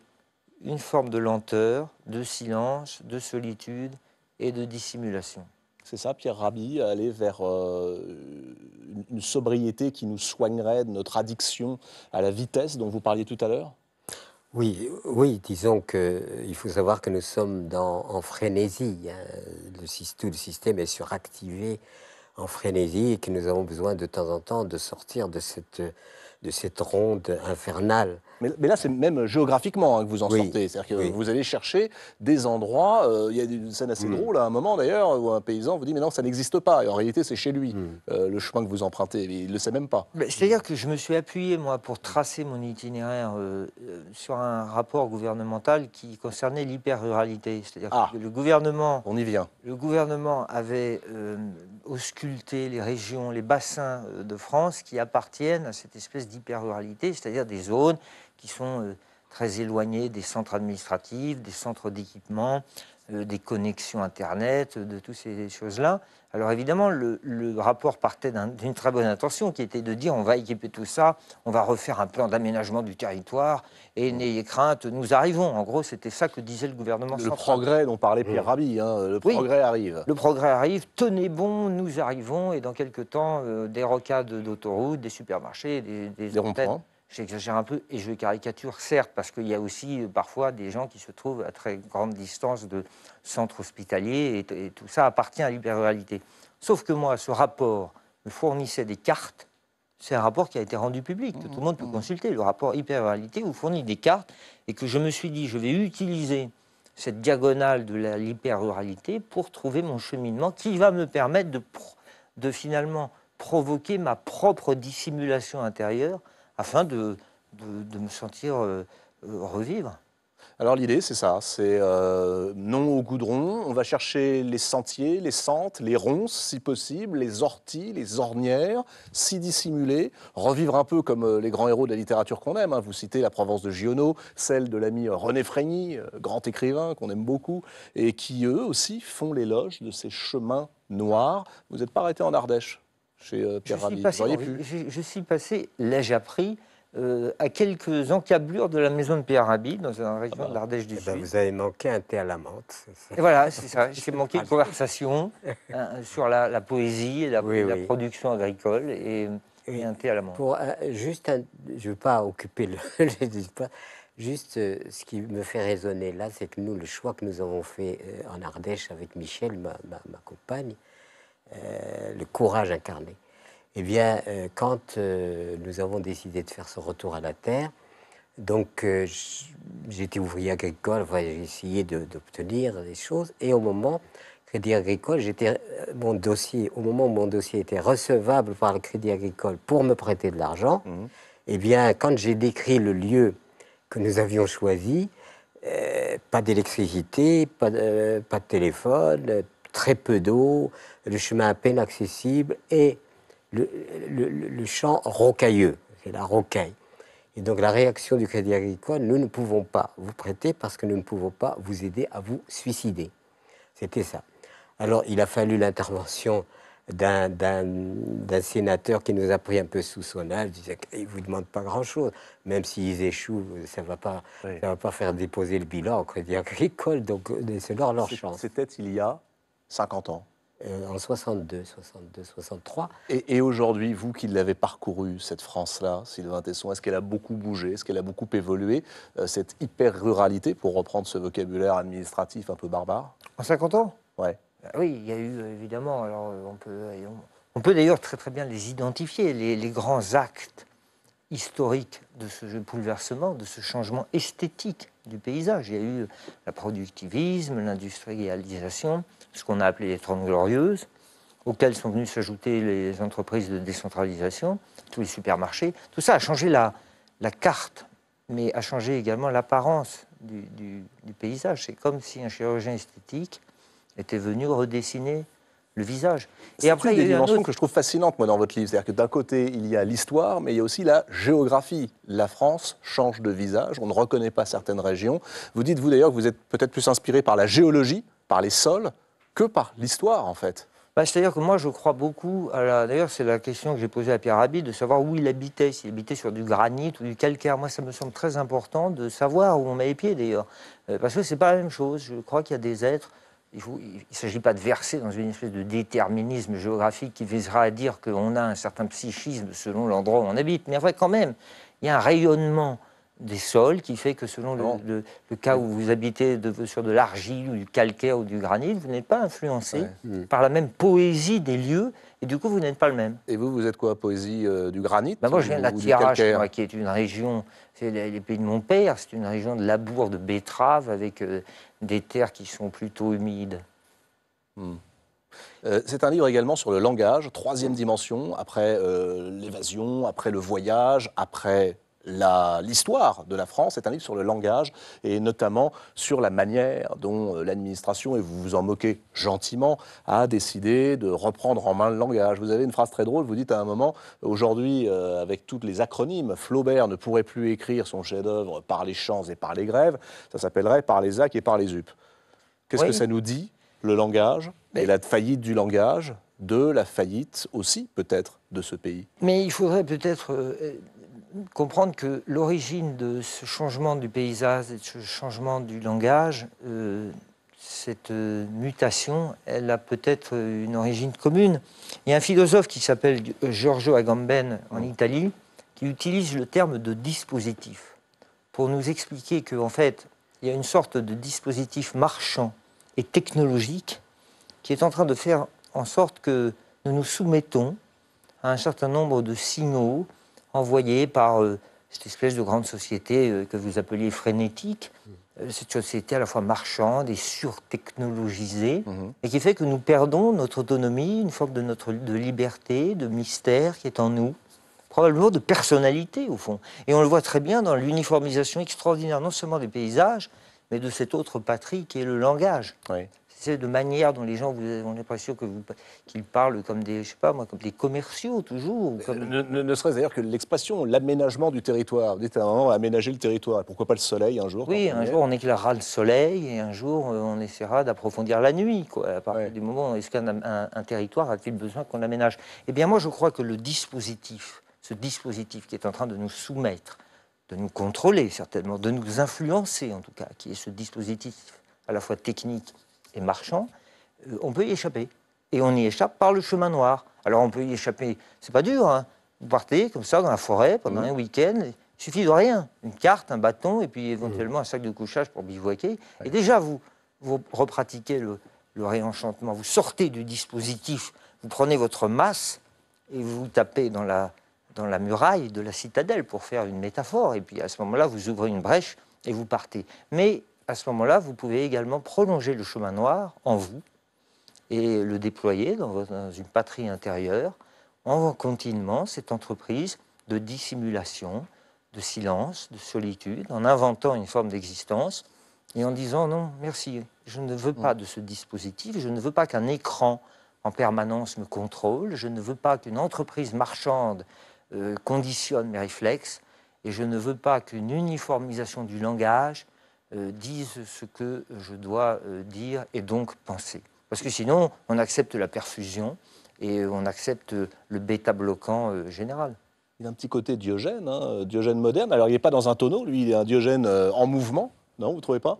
une forme de lenteur, de silence, de solitude et de dissimulation. C'est ça, Pierre Rabhi, aller vers euh, une sobriété qui nous soignerait de notre addiction à la vitesse dont vous parliez tout à l'heure oui, oui, disons qu'il euh, faut savoir que nous sommes dans, en frénésie. Hein. tout le système est suractivé en frénésie et que nous avons besoin de temps en temps de sortir de cette, de cette ronde infernale. Mais, là, c'est même géographiquement hein, que vous en sortez. C'est-à-dire que vous allez chercher des endroits. Euh, il y a une scène assez hmm. drôle à un moment d'ailleurs où un paysan vous dit Mais non, ça n'existe pas. Et en réalité, c'est chez lui hmm. euh, le chemin que vous empruntez. il ne le sait même pas. C'est-à-dire que je me suis appuyé, moi, pour tracer mon itinéraire euh, sur un rapport gouvernemental qui concernait l'hyper-ruralité. C'est-à-dire ah. que le gouvernement. On y vient. Le gouvernement avait ausculté les régions, les bassins de France qui appartiennent à cette espèce d'hyper-ruralité, c'est-à-dire des zones qui sont euh, très éloignés des centres administratifs, des centres d'équipement, euh, des connexions Internet, euh, de toutes ces choses-là. Alors évidemment, le, rapport partait d'une très bonne intention qui était de dire on va équiper tout ça, on va refaire un plan d'aménagement du territoire et n'ayez crainte, nous arrivons. En gros, c'était ça que disait le gouvernement. Le progrès dont parlait Pierre mmh. Rabhi, hein, le progrès arrive. Le progrès arrive, tenez bon, nous arrivons et dans quelques temps, des rocades d'autoroutes, des supermarchés, des, des, J'exagère un peu et je caricature, certes, parce qu'il y a aussi euh, parfois des gens qui se trouvent à très grande distance de centres hospitaliers et, tout ça appartient à lhyper ruralité Sauf que moi, ce rapport me fournissait des cartes. C'est un rapport qui a été rendu public, que tout le monde peut mmh, mmh. consulter. Le rapport hyper ruralité vous fournit des cartes et que je me suis dit, je vais utiliser cette diagonale de l'hyper-ruralité pour trouver mon cheminement qui va me permettre de finalement provoquer ma propre dissimulation intérieure afin de, de, me sentir euh, euh, revivre. Alors l'idée, c'est ça, c'est euh, non au goudron, on va chercher les sentiers, les sentes, les ronces si possible, les orties, les ornières, s'y dissimuler, revivre un peu comme les grands héros de la littérature qu'on aime. Hein. Vous citez la Provence de Giono, celle de l'ami René Frégny, grand écrivain qu'on aime beaucoup, et qui eux aussi font l'éloge de ces chemins noirs. Vous n'êtes pas arrêté en Ardèche chez je Suis passé, là Je, suis passé, appris, euh, à quelques encablures de la maison de Pierre Rabhi, dans la ah région bah. de l'Ardèche du eh ben, Sud. vous avez manqué un thé à la menthe. Et voilà, c'est ça. J'ai manqué une conversation euh, sur la, poésie et la, production agricole. Et, un thé à la menthe. Pour, euh, juste je ne veux pas occuper le. Juste, ce qui me fait raisonner là, c'est que nous, le choix que nous avons fait en Ardèche avec Michel, ma compagne, euh, le courage incarné. Eh bien, euh, quand euh, nous avons décidé de faire ce retour à la terre, donc j'étais ouvrier agricole, j'ai essayé d'obtenir des choses, et au moment, Crédit Agricole, j'étais mon dossier, au moment où mon dossier était recevable par le Crédit Agricole pour me prêter de l'argent, mmh. eh bien, quand j'ai décrit le lieu que nous avions choisi, pas d'électricité, pas, pas, de téléphone, très peu d'eau, le chemin à peine accessible et le, champ rocailleux, c'est la rocaille. Et donc la réaction du Crédit Agricole, nous ne pouvons pas vous prêter parce que nous ne pouvons pas vous aider à vous suicider. C'était ça. Alors il a fallu l'intervention d'un sénateur qui nous a pris un peu sous son âge, disait ne vous demande pas grand-chose, même s'ils échouent, ça ne va, pas, va pas faire déposer le bilan au Crédit Agricole, donc c'est leur, leur chance. C'était il y a 50 ans euh, En 62, 62, 63. Et, aujourd'hui, vous qui l'avez parcouru, cette France-là, Sylvain Tesson, est-ce qu'elle a beaucoup bougé Est-ce qu'elle a beaucoup évolué euh, Cette hyper-ruralité, pour reprendre ce vocabulaire administratif un peu barbare En 50 ans Ouais. Bah oui, il y a eu euh, évidemment, alors on peut, on peut d'ailleurs très très bien les identifier, les grands actes historique de ce bouleversement, de ce changement esthétique du paysage. Il y a eu le productivisme, l'industrialisation, ce qu'on a appelé les Trente Glorieuses, auxquelles sont venues s'ajouter les entreprises de décentralisation, tous les supermarchés. Tout ça a changé la, carte, mais a changé également l'apparence du paysage. C'est comme si un chirurgien esthétique était venu redessiner le visage. Et une des dimensions que je trouve fascinante, moi, dans votre livre. C'est-à-dire que d'un côté, il y a l'histoire, mais il y a aussi la géographie. La France change de visage, on ne reconnaît pas certaines régions. Vous dites, vous d'ailleurs, que vous êtes peut-être plus inspiré par la géologie, par les sols, que par l'histoire, en fait. Bah, c'est-à-dire que moi, je crois beaucoup. La... D'ailleurs, c'est la question que j'ai posée à Pierre Rabhi, de savoir où il habitait, s'il habitait sur du granit ou du calcaire. Moi, ça me semble très important de savoir où on met les pieds, d'ailleurs. Euh, parce que c'est pas la même chose. Je crois qu'il y a des êtres il ne s'agit pas de verser dans une espèce de déterminisme géographique qui visera à dire qu'on a un certain psychisme selon l'endroit où on habite. Mais en vrai, quand même, il y a un rayonnement des sols qui fait que selon le, cas où vous habitez de, sur de l'argile ou du calcaire ou du granit, vous n'êtes pas influencé hmm. par la même poésie des lieux et du coup vous n'êtes pas le même. Et vous, vous êtes quoi, poésie euh, du granit bah, Moi je viens de la qui est une région, c'est les, pays de mon père, c'est une région de labour de betteraves avec euh, des terres qui sont plutôt humides. Hmm. Euh, c'est un livre également sur le langage, troisième dimension, après euh, l'évasion, après le voyage, après l'histoire de la France est un livre sur le langage et notamment sur la manière dont euh, l'administration, et vous vous en moquez gentiment, a décidé de reprendre en main le langage. Vous avez une phrase très drôle, vous dites à un moment, aujourd'hui, euh, avec toutes les acronymes, Flaubert ne pourrait plus écrire son chef-d'œuvre par les champs et par les grèves, ça s'appellerait par les actes et par les up. Qu'est-ce que ça nous dit, le langage et la faillite du langage de la faillite aussi peut-être de ce pays. Mais il faudrait peut-être euh, comprendre que l'origine de ce changement du paysage, de ce changement du langage, euh, cette euh, mutation, elle a peut-être euh, une origine commune. Il y a un philosophe qui s'appelle Giorgio Agamben en mm. Italie, qui utilise le terme de dispositif pour nous expliquer qu'en fait, il y a une sorte de dispositif marchand et technologique qui est en train de faire en sorte que nous nous soumettons à un certain nombre de signaux envoyé par euh, cette espèce de grande société euh, que vous appeliez frénétique, mmh. euh, cette société à la fois marchande et surtechnologisée, mmh. et qui fait que nous perdons notre autonomie, une forme de, notre, de liberté, de mystère qui est en nous, probablement de personnalité au fond. Et on le voit très bien dans l'uniformisation extraordinaire non seulement des paysages, mais de cette autre patrie qui est le langage. C'est de manière dont les gens vous ont l'impression que qu'ils parlent comme des, je sais pas moi, comme des commerciaux toujours. Ne, serait-ce d'ailleurs que l'expression, l'aménagement du territoire. Vous à un moment, aménager le territoire. Pourquoi pas le soleil un jour Oui, un jour on éclairera le soleil et un jour euh, on essaiera d'approfondir la nuit. à partir du moment, est-ce qu'un un, un territoire a-t-il besoin qu'on aménage Eh bien moi je crois que le dispositif, ce dispositif qui est en train de nous soumettre, de nous contrôler certainement, de nous influencer en tout cas, qui est ce dispositif à la fois technique et marchand, euh, on peut y échapper. Et on y échappe par le chemin noir. Alors on peut y échapper, c'est pas dur, hein. vous partez comme ça dans la forêt pendant un week-end, il suffit de rien, une carte, un bâton et puis éventuellement mmh. un sac de couchage pour bivouaquer. Et déjà vous, vous repratiquez le, le réenchantement, vous sortez du dispositif, vous prenez votre masse et vous tapez dans la dans la muraille de la citadelle, pour faire une métaphore. Et puis à ce moment-là, vous ouvrez une brèche et vous partez. Mais à ce moment-là, vous pouvez également prolonger le chemin noir en vous et le déployer dans, une patrie intérieure en continuant cette entreprise de dissimulation, de silence, de solitude, en inventant une forme d'existence et en disant non, merci, je ne veux pas de ce dispositif, je ne veux pas qu'un écran en permanence me contrôle, je ne veux pas qu'une entreprise marchande euh, conditionne mes réflexes et je ne veux pas qu'une uniformisation du langage euh, dise ce que je dois euh, dire et donc penser. Parce que sinon, on accepte la perfusion et on accepte le bêta bloquant général. Il a un petit côté Diogène, hein, Diogène moderne. Alors, il n'est pas dans un tonneau, lui, il est un Diogène en mouvement, non Vous ne trouvez pas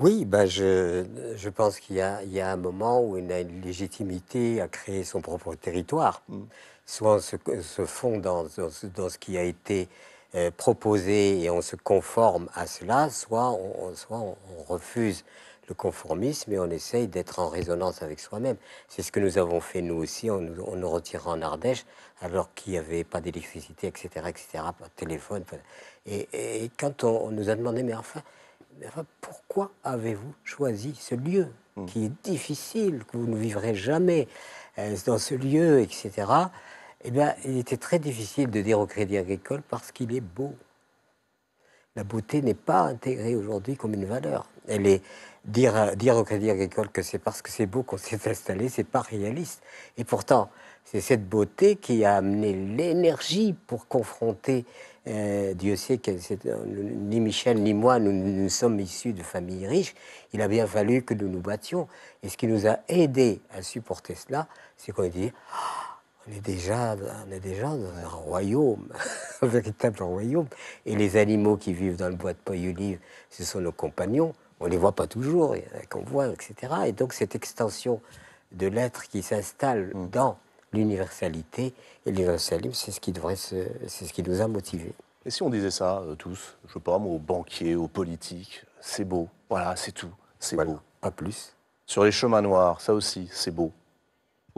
oui, ben je, je pense qu'il y, y, a un moment où il a une légitimité à créer son propre territoire. Hmm. Soit on se, fond dans, dans, ce qui a été euh, proposé et on se conforme à cela, soit on, soit on, refuse le conformisme et on essaye d'être en résonance avec soi-même. C'est ce que nous avons fait nous aussi on nous, on en Ardèche alors qu'il n'y avait pas d'électricité, etc., etc., par téléphone. Et, quand on, nous a demandé, mais enfin, pourquoi avez-vous choisi ce lieu mmh. qui est difficile, que vous ne vivrez jamais euh, dans ce lieu, etc. Eh bien, il était très difficile de dire au Crédit Agricole parce qu'il est beau. La beauté n'est pas intégrée aujourd'hui comme une valeur. Elle est dire, dire au Crédit Agricole que c'est parce que c'est beau qu'on s'est installé, c'est pas réaliste. Et pourtant, c'est cette beauté qui a amené l'énergie pour confronter. Euh, Dieu sait que euh, ni Michel ni moi, nous, sommes issus de familles riches. Il a bien fallu que nous nous battions. Et ce qui nous a aidés à supporter cela, c'est qu'on dit on est déjà, on est déjà dans un royaume, un véritable royaume. Et les animaux qui vivent dans le bois de Poyolive, ce sont nos compagnons. On ne les voit pas toujours, qu'on voit, etc. Et donc cette extension de l'être qui s'installe mm. dans l'universalité, et l'universalisme, c'est ce qui devrait c'est ce qui nous a motivés. Et si on disait ça euh, tous, je veux aux banquiers, aux politiques, c'est beau, voilà, c'est tout, c'est beau. Pas plus. Sur les chemins noirs, ça aussi, c'est beau,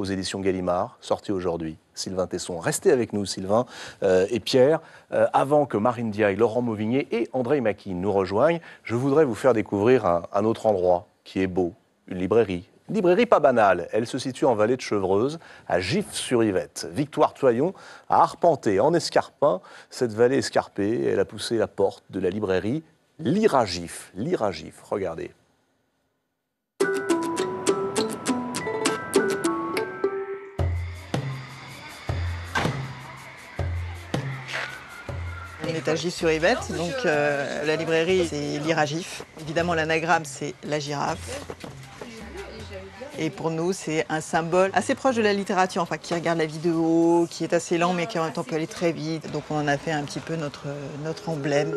aux éditions Gallimard, sorti aujourd'hui. Sylvain Tesson. Restez avec nous, Sylvain euh, et Pierre. Euh, avant que Marine Diaye, Laurent Mauvigné et André makin nous rejoignent, je voudrais vous faire découvrir un, autre endroit qui est beau, une librairie, Librairie pas banale, elle se situe en vallée de Chevreuse, à Gif-sur-Yvette. Victoire Toyon a arpenté en escarpin cette vallée escarpée. Elle a poussé la porte de la librairie Lira-Gif, Lira-Gif, regardez. On est à sur yvette donc euh, la librairie c'est l'Iragif. Évidemment l'anagramme c'est la girafe. Et pour nous, c'est un symbole assez proche de la littérature, enfin, qui regarde la vidéo, qui est assez lent, mais qui en même temps peut aller très vite. Donc on en a fait un petit peu notre, emblème.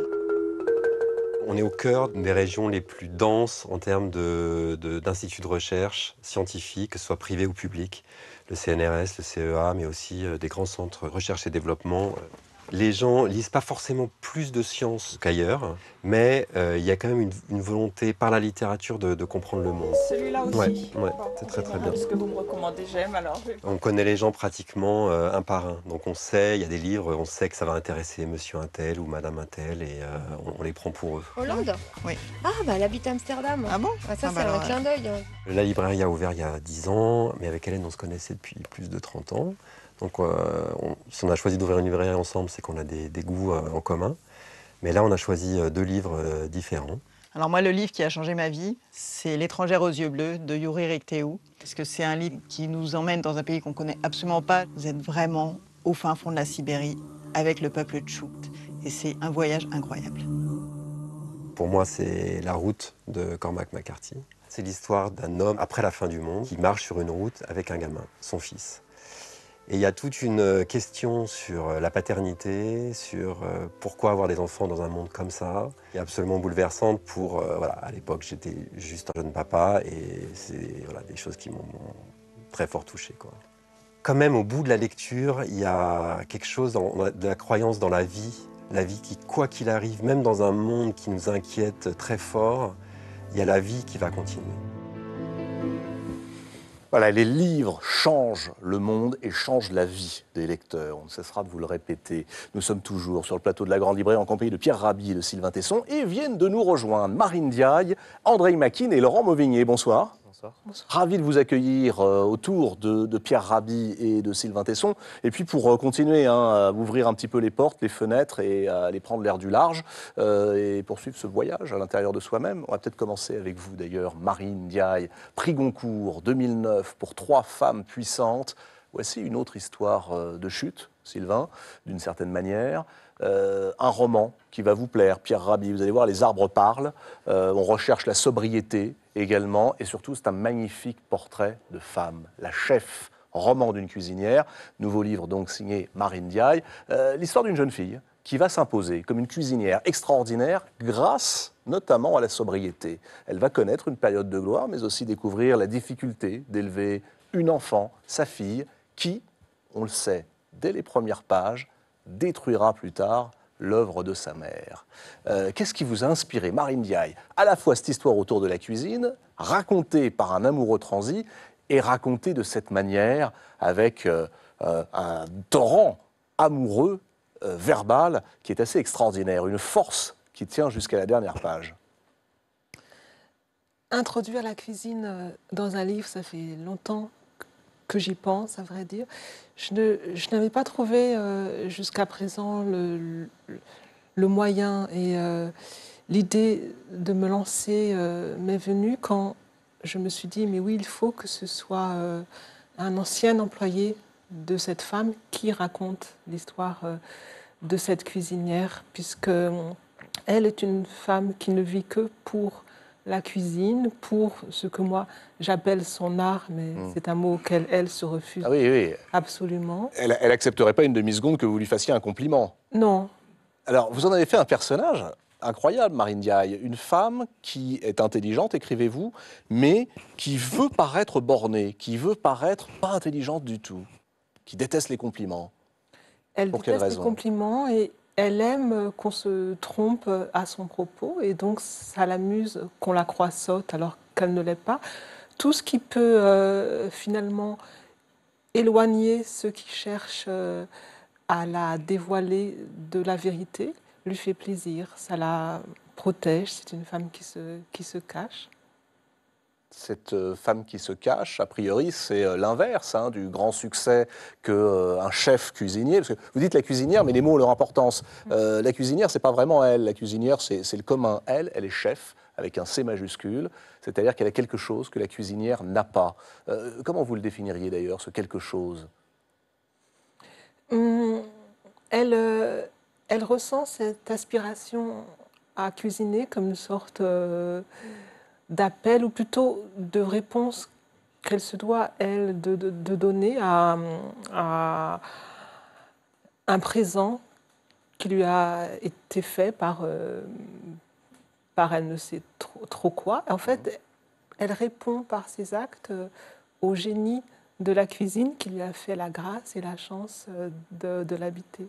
On est au cœur des régions les plus denses en termes d'instituts de, recherche scientifiques, que ce soit privés ou publics, le CNRS, le CEA, mais aussi euh, des grands centres recherche et développement les gens lisent pas forcément plus de science qu'ailleurs, mais euh, il y a quand même une, volonté par la littérature de, comprendre le monde. Celui-là aussi. c'est très très bien. Ce que vous me recommandez, j'aime alors. On connaît les gens pratiquement euh, un par un, donc on sait, il y a des livres, on sait que ça va intéresser Monsieur un ou Madame un et euh, on, les prend pour eux. Hollande. Oui. Ah bah elle habite Amsterdam. Ah bon Ça ah, bah, c'est un clin d'œil. La librairie a ouvert il y a 10 ans, mais avec Hélène on se connaissait depuis plus de 30 ans. Donc, euh, on, si on a choisi d'ouvrir une librairie ensemble, c'est qu'on a des, goûts euh, en commun. Mais là, on a choisi euh, deux livres différents. Alors moi, le livre qui a changé ma vie, c'est L'étrangère aux yeux bleus de Yuri Rekteou. parce que c'est un livre qui nous emmène dans un pays qu'on ne connaît absolument pas. Vous êtes vraiment au fin fond de la Sibérie avec le peuple Tchoukt, et c'est un voyage incroyable. Pour moi, c'est la route de Cormac McCarthy. C'est l'histoire d'un homme après la fin du monde qui marche sur une route avec un gamin, son fils. Et il y a toute une euh, question sur euh, la paternité, sur euh, pourquoi avoir des enfants dans un monde comme ça, est absolument bouleversante pour... voilà, à l'époque, j'étais juste un jeune papa et c'est voilà, des choses qui m'ont très fort touché. Quoi. Quand même, au bout de la lecture, il y a quelque chose dans, de la croyance dans la vie, la vie qui, quoi qu'il arrive, même dans un monde qui nous inquiète très fort, il y a la vie qui va continuer. Voilà, les livres changent le monde et changent la vie des lecteurs. On ne cessera de vous le répéter. Nous sommes toujours sur le plateau de la Grande Librairie en compagnie de Pierre Rabhi et de Sylvain Tesson. Et viennent de nous rejoindre Marine Diaille, André Makin et Laurent Mauvigné. Bonsoir. Ravi de vous accueillir euh, autour de, Pierre Rabhi et de Sylvain Tesson. Et puis pour euh, continuer hein, à ouvrir un petit peu les portes, les fenêtres et à aller prendre l'air du large euh, et poursuivre ce voyage à l'intérieur de soi-même, on va peut-être commencer avec vous d'ailleurs, Marine Diaye, prix Goncourt 2009 pour trois femmes puissantes. Voici une autre histoire de chute, Sylvain, d'une certaine manière, euh, un roman qui va vous plaire, Pierre Rabhi. Vous allez voir, les arbres parlent. Euh, on recherche la sobriété également. Et surtout, c'est un magnifique portrait de femme, la chef roman d'une cuisinière. Nouveau livre donc signé Marine Diaye. Euh, l'histoire d'une jeune fille qui va s'imposer comme une cuisinière extraordinaire grâce notamment à la sobriété. Elle va connaître une période de gloire, mais aussi découvrir la difficulté d'élever une enfant, sa fille, qui, on le sait, dès les premières pages, détruira plus tard l'œuvre de sa mère. Euh, qu'est-ce qui vous a inspiré, Marine Diaye À la fois cette histoire autour de la cuisine, racontée par un amoureux transi, et racontée de cette manière, avec euh, euh, un torrent amoureux, verbal, qui est assez extraordinaire, une force qui tient jusqu'à la dernière page. Introduire la cuisine dans un livre, ça fait longtemps que j'y pense, à vrai dire. Je, ne, je n'avais pas trouvé euh, jusqu'à présent le, moyen et euh, l'idée de me lancer euh, m'est venue quand je me suis dit, mais oui, il faut que ce soit un ancien employé de cette femme qui raconte l'histoire de cette cuisinière, puisque elle est une femme qui ne vit que pour la cuisine pour ce que moi j'appelle son art, mais hmm. c'est un mot auquel elle se refuse. Ah oui, oui. Absolument. Elle, n'accepterait accepterait pas une demi-seconde que vous lui fassiez un compliment. Non. Alors, vous en avez fait un personnage incroyable, Marine Diaye. Une femme qui est intelligente, écrivez-vous, mais qui veut paraître bornée, qui veut paraître pas intelligente du tout, qui déteste les compliments. Elle pour déteste quelle raison les compliments et elle aime euh, qu'on se trompe euh, à son propos et donc ça l'amuse qu'on la croit sotte alors qu'elle ne l'est pas. Tout ce qui peut euh, finalement éloigner ceux qui cherchent à la dévoiler de la vérité lui fait plaisir, ça la protège, c'est une femme qui se cache cette euh, femme qui se cache, a priori, c'est euh, l'inverse hein, du grand succès qu'un euh, un chef cuisinier. que vous dites la cuisinière, mais les mots ont leur importance. la cuisinière, c'est pas vraiment elle. La cuisinière, c'est le commun. Elle, elle est chef avec un C majuscule, c'est-à-dire qu'elle a quelque chose que la cuisinière n'a pas. comment vous le définiriez d'ailleurs, ce quelque chose hum, elle, elle ressent cette aspiration à cuisiner comme une sorte d'appel ou plutôt de réponse qu'elle se doit, elle, de, donner à, un présent qui lui a été fait par, euh, par elle ne sait trop, quoi. En fait, elle répond par ses actes euh, au génie de la cuisine qui lui a fait la grâce et la chance euh, de l'habiter.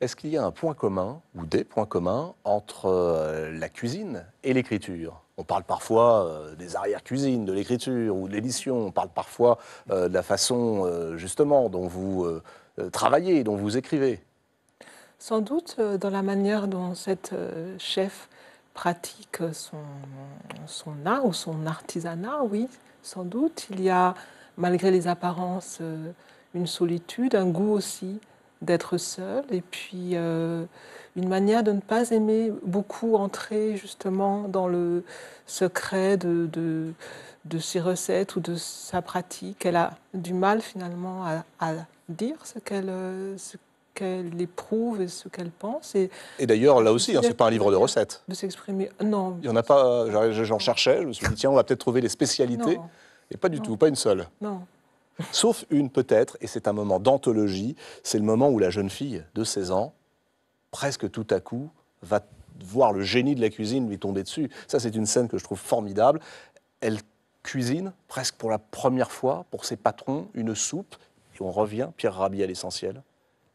Est-ce qu'il y a un point commun ou des points communs entre euh, la cuisine et l'écriture on parle parfois euh, des arrières-cuisines, de l'écriture ou de l'édition. On parle parfois euh, de la façon, justement, dont vous travaillez, dont vous écrivez. Sans doute dans la manière dont cette chef pratique son, son art ou son artisanat, oui, sans doute. Il y a, malgré les apparences, une solitude, un goût aussi d'être seule et puis euh, une manière de ne pas aimer beaucoup entrer justement dans le secret de, de, ses recettes ou de sa pratique. Elle a du mal finalement à, dire ce qu'elle euh, qu'elle éprouve et ce qu'elle pense. Et, d'ailleurs, là aussi, ce hein, n'est pas un livre de recettes. De s'exprimer, non. Il y en a pas, j'en cherchais, je me suis dit, tiens, on va peut-être trouver les spécialités. Et pas du tout, pas une seule. Non. Sauf une peut-être, et c'est un moment d'anthologie, c'est le moment où la jeune fille de 16 ans, presque tout à coup, va voir le génie de la cuisine lui tomber dessus. Ça, c'est une scène que je trouve formidable. Elle cuisine, presque pour la première fois, pour ses patrons, une soupe, et on revient, Pierre Rabhi, à l'essentiel.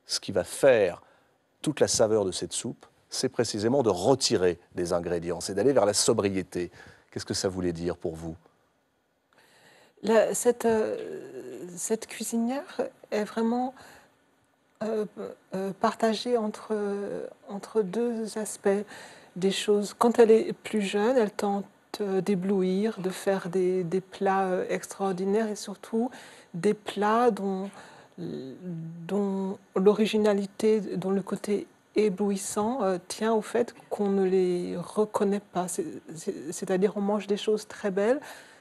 Ce qui va faire toute la saveur de cette soupe, c'est précisément de retirer des ingrédients, c'est d'aller vers la sobriété. Qu'est-ce que ça voulait dire pour vous euh, cette, cuisinière est vraiment euh, euh, partagée entre, entre deux aspects des choses. Quand elle est plus jeune, elle tente d'éblouir, de faire des, plats extraordinaires et surtout des plats dont, dont l'originalité, dont le côté éblouissant tient au fait qu'on ne les reconnaît pas. C'est-à-dire on mange des choses très belles,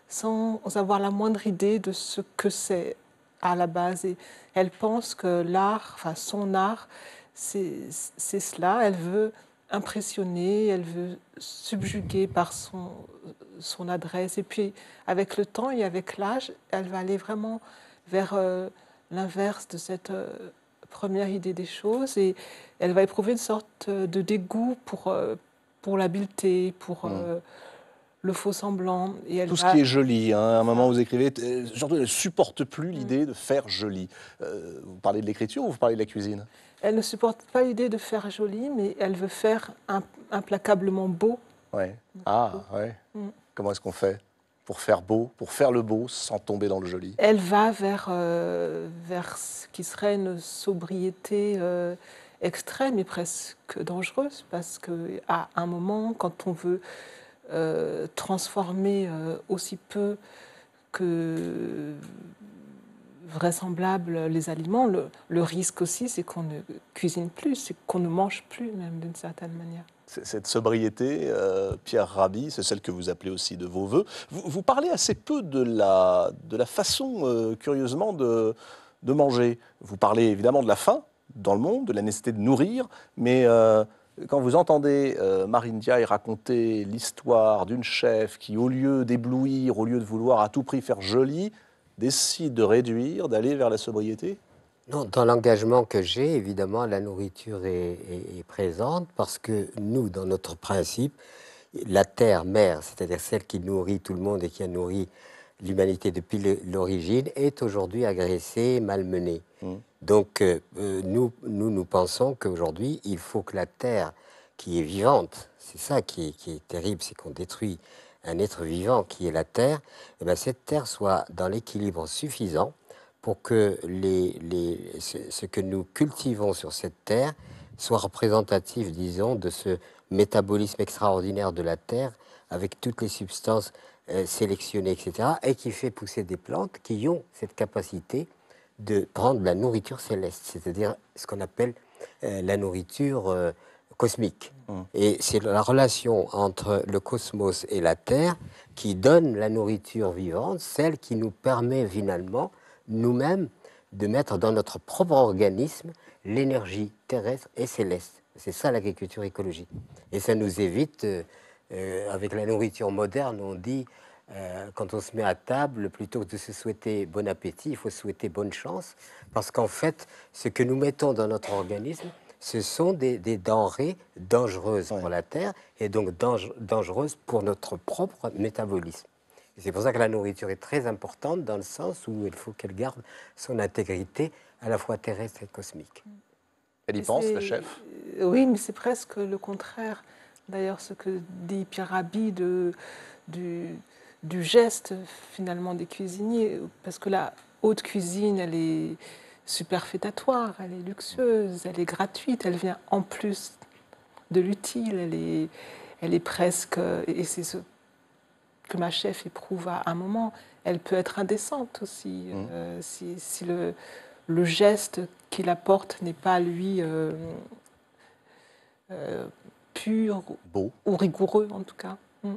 sans avoir la moindre idée de ce que c'est à la base. elle pense que l'art, enfin son art, c'est cela. Elle veut impressionner, elle veut subjuguer par son, son adresse. Et puis, avec le temps et avec l'âge, elle va aller vraiment vers euh, l'inverse de cette euh, première idée des choses. Et elle va éprouver une sorte de dégoût pour, euh, pour l'habileté, pour. Mmh le faux semblant. Et elle Tout ce qui est joli. Hein. à un moment, vous écrivez, euh, surtout, elle ne supporte plus mm. l'idée de faire joli. Euh, vous parlez de l'écriture ou vous parlez de la cuisine Elle ne supporte pas l'idée de faire joli, mais elle veut faire implacablement beau. Ouais. Mm. Ah, ouais. Mm. Comment est-ce qu'on fait pour faire beau, pour faire le beau sans tomber dans le joli Elle va vers, euh, vers ce qui serait une sobriété extrême et presque dangereuse, parce qu'à un moment, quand on veut euh, transformer euh, aussi peu que vraisemblable les aliments. Le, risque aussi, c'est qu'on ne cuisine plus, c'est qu'on ne mange plus même d'une certaine manière. Cette sobriété, euh, Pierre Rabhi, c'est celle que vous appelez aussi de vos voeux. Vous, parlez assez peu de la, de la façon, curieusement, de, de manger. Vous parlez évidemment de la faim, dans le monde, de la nécessité de nourrir, mais quand vous entendez euh, Marine Diaye raconter l'histoire d'une chef qui, au lieu d'éblouir, au lieu de vouloir à tout prix faire joli, décide de réduire, d'aller vers la sobriété Non, dans l'engagement que j'ai, évidemment, la nourriture est, est, présente parce que nous, dans notre principe, la terre mère, c'est-à-dire celle qui nourrit tout le monde et qui a nourri l'humanité depuis l'origine, est aujourd'hui agressée, malmenée. Donc euh, euh, nous, nous, pensons qu'aujourd'hui, il faut que la Terre, qui est vivante, c'est ça qui est, terrible, c'est qu'on détruit un être vivant qui est la Terre, et eh ben, cette Terre soit dans l'équilibre suffisant pour que les, ce, que nous cultivons sur cette Terre soit représentatif, disons, de ce métabolisme extraordinaire de la Terre, avec toutes les substances euh, sélectionnées, etc., et qui fait pousser des plantes qui ont cette capacité de prendre la nourriture céleste, c'est-à-dire ce qu'on appelle euh, la nourriture euh, cosmique. Mm. Et c'est la relation entre le cosmos et la Terre qui donne la nourriture vivante, celle qui nous permet finalement, nous-mêmes, de mettre dans notre propre organisme l'énergie terrestre et céleste. C'est ça l'agriculture écologique. Et ça nous évite, euh, avec la nourriture moderne, on dit euh, quand on se met à table, plutôt que de se souhaiter bon appétit, il faut souhaiter bonne chance, parce qu'en fait, ce que nous mettons dans notre organisme, ce sont des, denrées dangereuses pour la Terre et donc dangereuses pour notre propre métabolisme. C'est pour ça que la nourriture est très importante dans le sens où il faut qu'elle garde son intégrité à la fois terrestre et cosmique. Elle y pense, le chef euh, Oui, mais c'est presque le contraire. D'ailleurs, ce que dit Pierre Rabhi de, du, du geste finalement des cuisiniers, parce que la haute cuisine, elle est superfétatoire, elle est luxueuse, elle est gratuite, elle vient en plus de l'utile, elle est, elle est presque, et c'est ce que ma chef éprouve à un moment, elle peut être indécente aussi, mmh. euh, si, le, geste qu'il apporte n'est pas lui euh, euh, pur Beau. ou rigoureux en tout cas. Mmh.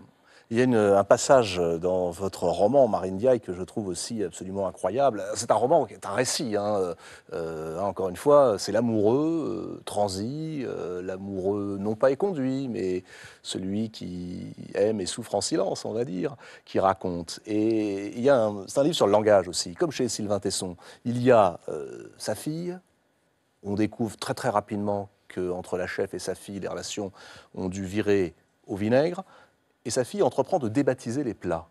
Il y a un passage dans votre roman, Marine Diaye, que je trouve aussi absolument incroyable. C'est un roman qui un récit. Hein. Euh, hein, encore une fois, c'est l'amoureux euh, transi, euh, l'amoureux non pas éconduit, mais celui qui aime et souffre en silence, on va dire, qui raconte. Et il y a c'est un livre sur le langage aussi, comme chez Sylvain Tesson. Il y a sa fille. On découvre très très rapidement que entre la chef et sa fille, les relations ont dû virer au vinaigre et sa fille entreprend de débaptiser les plats.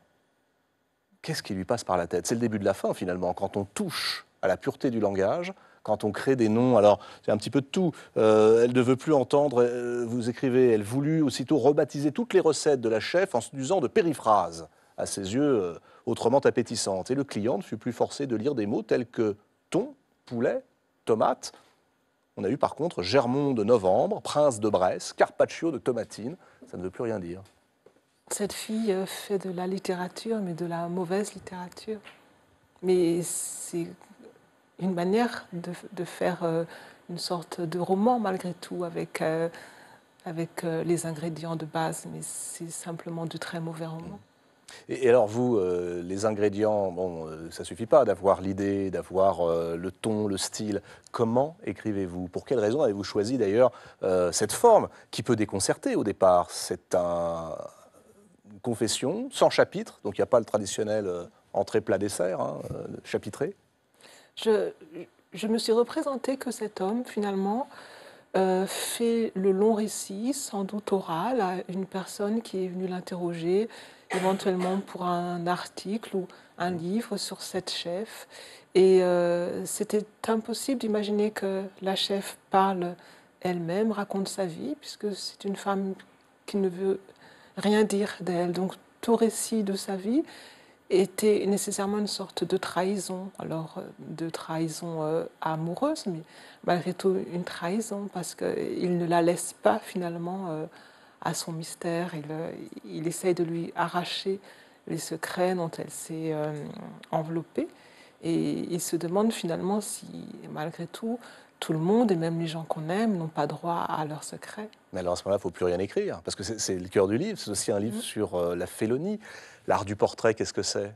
Qu'est-ce qui lui passe par la tête C'est le début de la fin finalement, quand on touche à la pureté du langage, quand on crée des noms. Alors, c'est un petit peu de tout. Euh, elle ne veut plus entendre, euh, vous écrivez, elle voulut aussitôt rebaptiser toutes les recettes de la chef en se disant de périphrases, à ses yeux euh, autrement appétissantes. Et le client ne fut plus forcé de lire des mots tels que thon, poulet, tomate. On a eu par contre germon de novembre, prince de Bresse, Carpaccio de tomatine. Ça ne veut plus rien dire. Cette fille euh, fait de la littérature, mais de la mauvaise littérature. Mais c'est une manière de, faire euh, une sorte de roman malgré tout, avec, euh, avec les ingrédients de base, mais c'est simplement du très mauvais roman. Et, alors vous, les ingrédients, bon, ne ça suffit pas d'avoir l'idée, d'avoir le ton, le style. Comment écrivez-vous Pour quelles raisons avez-vous choisi d'ailleurs cette forme qui peut déconcerter au départ C'est un, confession, sans chapitre, donc il n'y a pas le traditionnel euh, entrée, plat, dessert, hein, euh, chapitré. Je, me suis représenté que cet homme, finalement, euh, fait le long récit, sans doute oral, à une personne qui est venue l'interroger, éventuellement pour un article ou un livre sur cette chef. Et c'était impossible d'imaginer que la chef parle elle-même, raconte sa vie, puisque c'est une femme qui ne veut rien dire d'elle. Donc tout récit de sa vie était nécessairement une sorte de trahison, alors euh, de trahison euh, amoureuse, mais malgré tout une trahison, parce qu'il ne la laisse pas finalement euh, à son mystère, il, il, essaye de lui arracher les secrets dont elle s'est enveloppée, et il se demande finalement si malgré tout tout le monde, et même les gens qu'on aime, n'ont pas droit à leur secret. Mais alors à ce moment-là, il ne faut plus rien écrire, parce que c'est le cœur du livre, c'est aussi un livre mm. sur euh, la félonie. L'art du portrait, qu'est-ce que c'est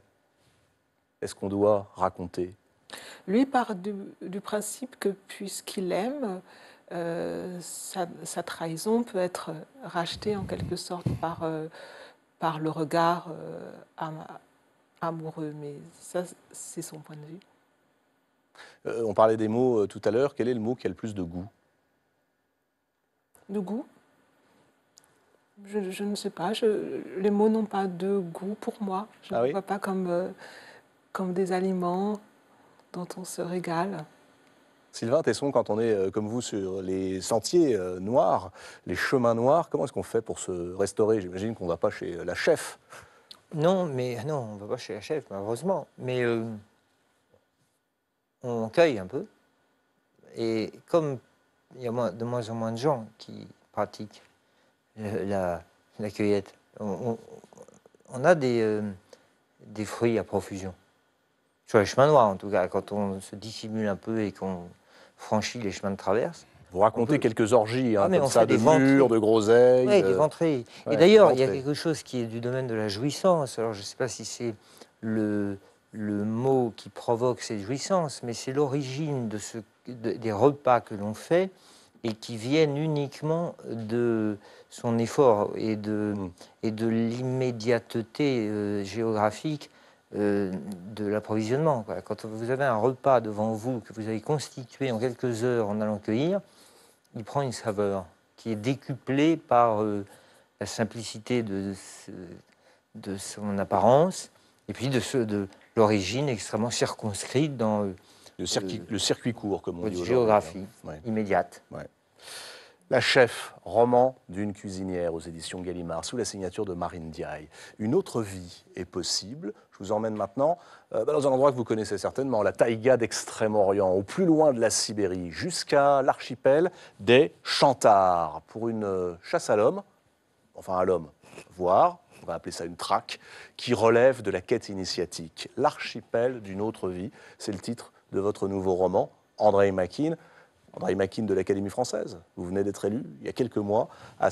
Est-ce qu'on doit raconter Lui part du, principe que puisqu'il aime, euh, sa, trahison peut être rachetée en quelque sorte par, euh, par le regard amoureux. Mais ça, c'est son point de vue. Euh, on parlait des mots euh, tout à l'heure. Quel est le mot qui a le plus de goût De goût je, ne sais pas. les mots n'ont pas de goût pour moi. Je ah ne les vois pas comme, euh, comme des aliments dont on se régale. Sylvain Tesson, quand on est comme vous sur les sentiers noirs, les chemins noirs, comment est-ce qu'on fait pour se restaurer J'imagine qu'on ne va pas chez la chef. Non, mais non, on ne va pas chez la chef, malheureusement. Mais on cueille un peu. Et comme il y a de moins en moins de gens qui pratiquent euh, la, la, cueillette, on, a des, euh, des fruits à profusion. Sur les chemins noirs, en tout cas, quand on se dissimule un peu et qu'on franchit les chemins de traverse, vous racontez quelques orgies, hein, ah, comme ça, de murs, de groseilles. Oui, euh, des ventrées. et d'ailleurs, il y a quelque chose qui est du domaine de la jouissance. Alors, je ne sais pas si c'est le, le mot qui provoque cette jouissance, mais c'est l'origine de ce, des repas que l'on fait et qui viennent uniquement de son effort et de, et de l'immédiateté euh, géographique euh, de l'approvisionnement. Quand vous avez un repas devant vous que vous avez constitué en quelques heures en allant cueillir, il prend une saveur qui est décuplée par euh, la simplicité de, de son apparence et puis de, ce, de, l'origine extrêmement circonscrite dans euh, euh, le, circuit, court, comme on dit géographie hein. immédiate. La chef, roman d'une cuisinière aux éditions Gallimard, sous la signature de Marine Diaye. Une autre vie est possible. Je vous emmène maintenant euh, bah, dans un endroit que vous connaissez certainement, la taïga d'Extrême-Orient, au plus loin de la Sibérie, jusqu'à l'archipel des Chantards, pour une chasse à l'homme, enfin à l'homme, voire on va appeler ça une traque, qui relève de la quête initiatique. L'archipel d'une autre vie, c'est le titre de votre nouveau roman, André Mackin, André Mackin de l'Académie française. Vous venez d'être élu il y a quelques mois à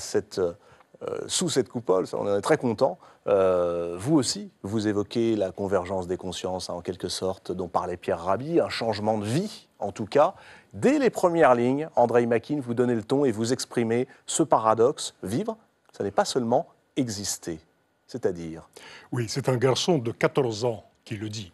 euh, sous cette coupole, on en est très content. Euh, vous aussi, vous évoquez la convergence des consciences, hein, en quelque sorte, dont parlait Pierre Rabhi, un changement de vie, en tout cas. Dès les premières lignes, André Mackin vous donnez le ton et vous exprimez ce paradoxe, vivre, ce n'est pas seulement exister. Oui, c'est un garçon de 14 ans qui le dit.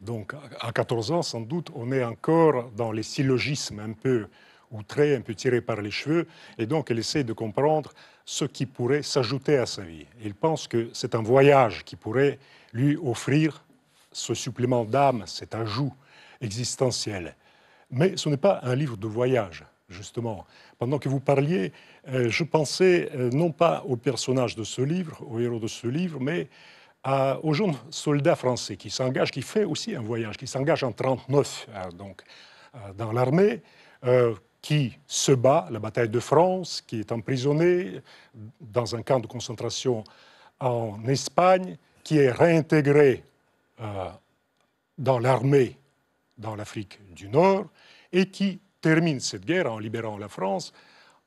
Donc à 14 ans, sans doute, on est encore dans les syllogismes un peu outrés, un peu tirés par les cheveux, et donc elle essaie de comprendre ce qui pourrait s'ajouter à sa vie. Il pense que c'est un voyage qui pourrait lui offrir ce supplément d'âme, cet ajout existentiel. Mais ce n'est pas un livre de voyage, justement. Pendant que vous parliez, euh, je pensais euh, non pas au personnage de ce livre, au héros de ce livre, mais à, au jeune soldat français qui s'engage, qui fait aussi un voyage, qui s'engage en 1939 hein, euh, dans l'armée, qui se bat, la bataille de France, qui est emprisonné dans un camp de concentration en Espagne, qui est réintégré dans l'armée dans l'Afrique du Nord et qui termine cette guerre en libérant la France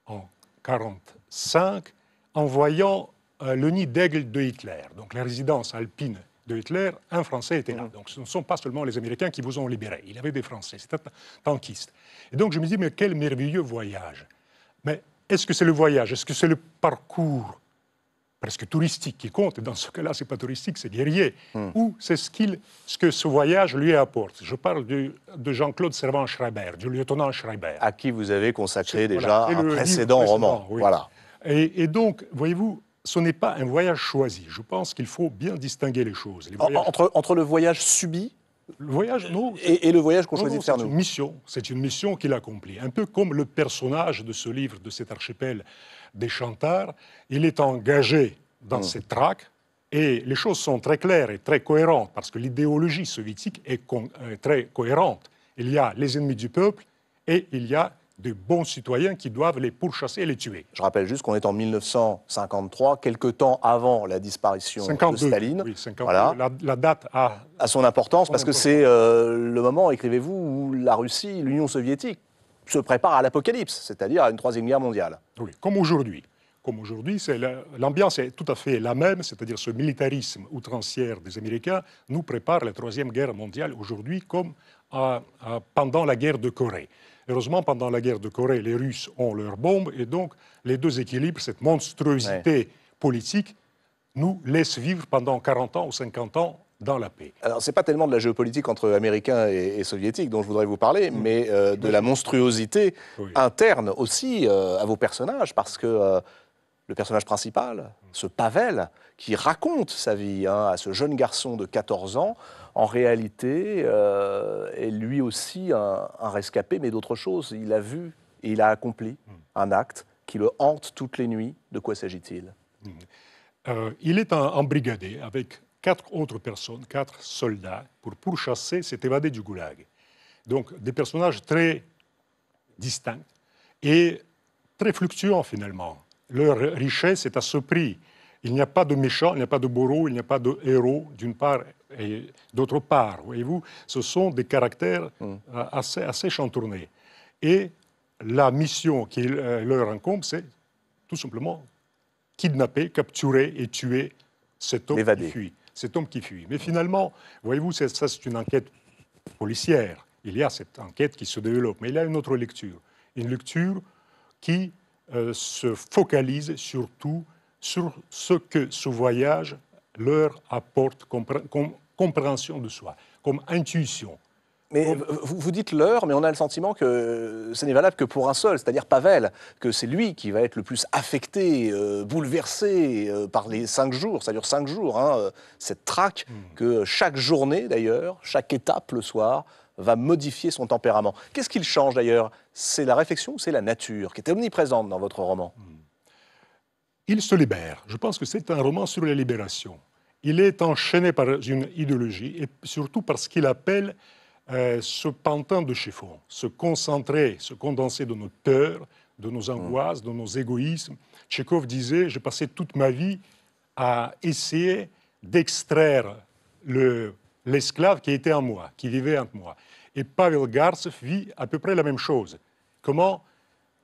en 1945, en voyant euh, le nid d'aigle de Hitler, donc la résidence alpine de Hitler, un Français était là. Mmh. Donc ce ne sont pas seulement les Américains qui vous ont libéré, il y avait des Français, c'était tankiste. Et donc je me dis, mais quel merveilleux voyage. Mais est-ce que c'est le voyage Est-ce que c'est le parcours presque touristique qui compte, et dans ce cas-là, c'est pas touristique, c'est guerrier, hmm. ou c'est ce, ce, que ce voyage lui apporte. Je parle de Jean-Claude Servan-Schreiber, du lieutenant Schreiber. À qui vous avez consacré déjà un précédent roman. Voilà. Et, donc, voyez-vous, ce n'est pas un voyage choisi. Je pense qu'il faut bien distinguer les choses. entre, le voyage subi et, le voyage qu'on choisit de faire, nous. C'est une mission, c'est une mission qu'il accomplit. Un peu comme le personnage de ce livre, de cet archipel des chanteurs. Il est engagé dans ses mmh. ces Et les choses sont très claires et très cohérentes, parce que l'idéologie soviétique est très cohérente. Il y a les ennemis du peuple et il y a des bons citoyens qui doivent les pourchasser et les tuer. Je rappelle juste qu'on est en 1953, quelque temps avant la disparition de Staline. 52, la, date a, son importance, parce que c'est euh, le moment, écrivez-vous, où la Russie, l'Union soviétique se prépare à l'apocalypse, c'est-à-dire à une troisième guerre mondiale. Oui, comme aujourd'hui. Comme aujourd'hui, l'ambiance est tout à fait la même, c'est-à-dire ce militarisme outrancière des Américains nous prépare la troisième guerre mondiale aujourd'hui comme pendant la guerre de Corée. Heureusement, pendant la guerre de Corée, les Russes ont leurs bombes et donc les deux équilibres, cette monstruosité politique, nous laisse vivre pendant 40 ans ou 50 ans dans la paix. Alors, ce n'est pas tellement de la géopolitique entre Américains et, Soviétiques dont je voudrais vous parler, mm. mais euh, de la monstruosité interne aussi euh, à vos personnages, parce que euh, le personnage principal, ce Pavel, qui raconte sa vie hein, à ce jeune garçon de 14 ans, en réalité est lui aussi un, rescapé, mais d'autre chose. Il a vu et il a accompli mm. un acte qui le hante toutes les nuits. De quoi s'agit-il mm. Il est un, brigadier avec quatre autres personnes, quatre soldats, pour pourchasser cet évadé du goulag. Donc des personnages très distincts et très fluctuants finalement. Leur richesse est à ce prix. Il n'y a pas de méchants, il n'y a pas de bourreaux, il n'y a pas de héros d'une part et d'autre part. Voyez-vous, ce sont des caractères mm. euh, assez, assez chantournés. Et la mission qui euh, leur incombe, c'est tout simplement kidnapper, capturer et tuer cet homme qui fuit cet homme qui fuit. Mais finalement, voyez-vous, ça c'est une enquête policière. Il y a cette enquête qui se développe. Mais il y a une autre lecture. Une lecture qui euh, se focalise surtout sur ce que ce voyage leur apporte comme compréhension de soi, comme intuition, mais vous, dites l'heure, mais on a le sentiment que ce n'est valable que pour un seul, c'est-à-dire Pavel, que c'est lui qui va être le plus affecté, euh, bouleversé euh, par les cinq jours, ça dure cinq jours, hein, euh, cette traque, hmm. que chaque journée d'ailleurs, chaque étape le soir, va modifier son tempérament. Qu'est-ce qu'il change d'ailleurs C'est la réflexion ou c'est la nature qui est omniprésente dans votre roman hmm. Il se libère. Je pense que c'est un roman sur la libération. Il est enchaîné par une idéologie et surtout par ce qu'il appelle ce euh, pantin de chiffon, se concentrer, se condenser de nos peurs, de nos mm. angoisses, de nos égoïsmes. Tchekhov disait, j'ai passé toute ma vie à essayer d'extraire l'esclave qui était en moi, qui vivait en moi. Et Pavel Garcev vit à peu près la même chose. Comment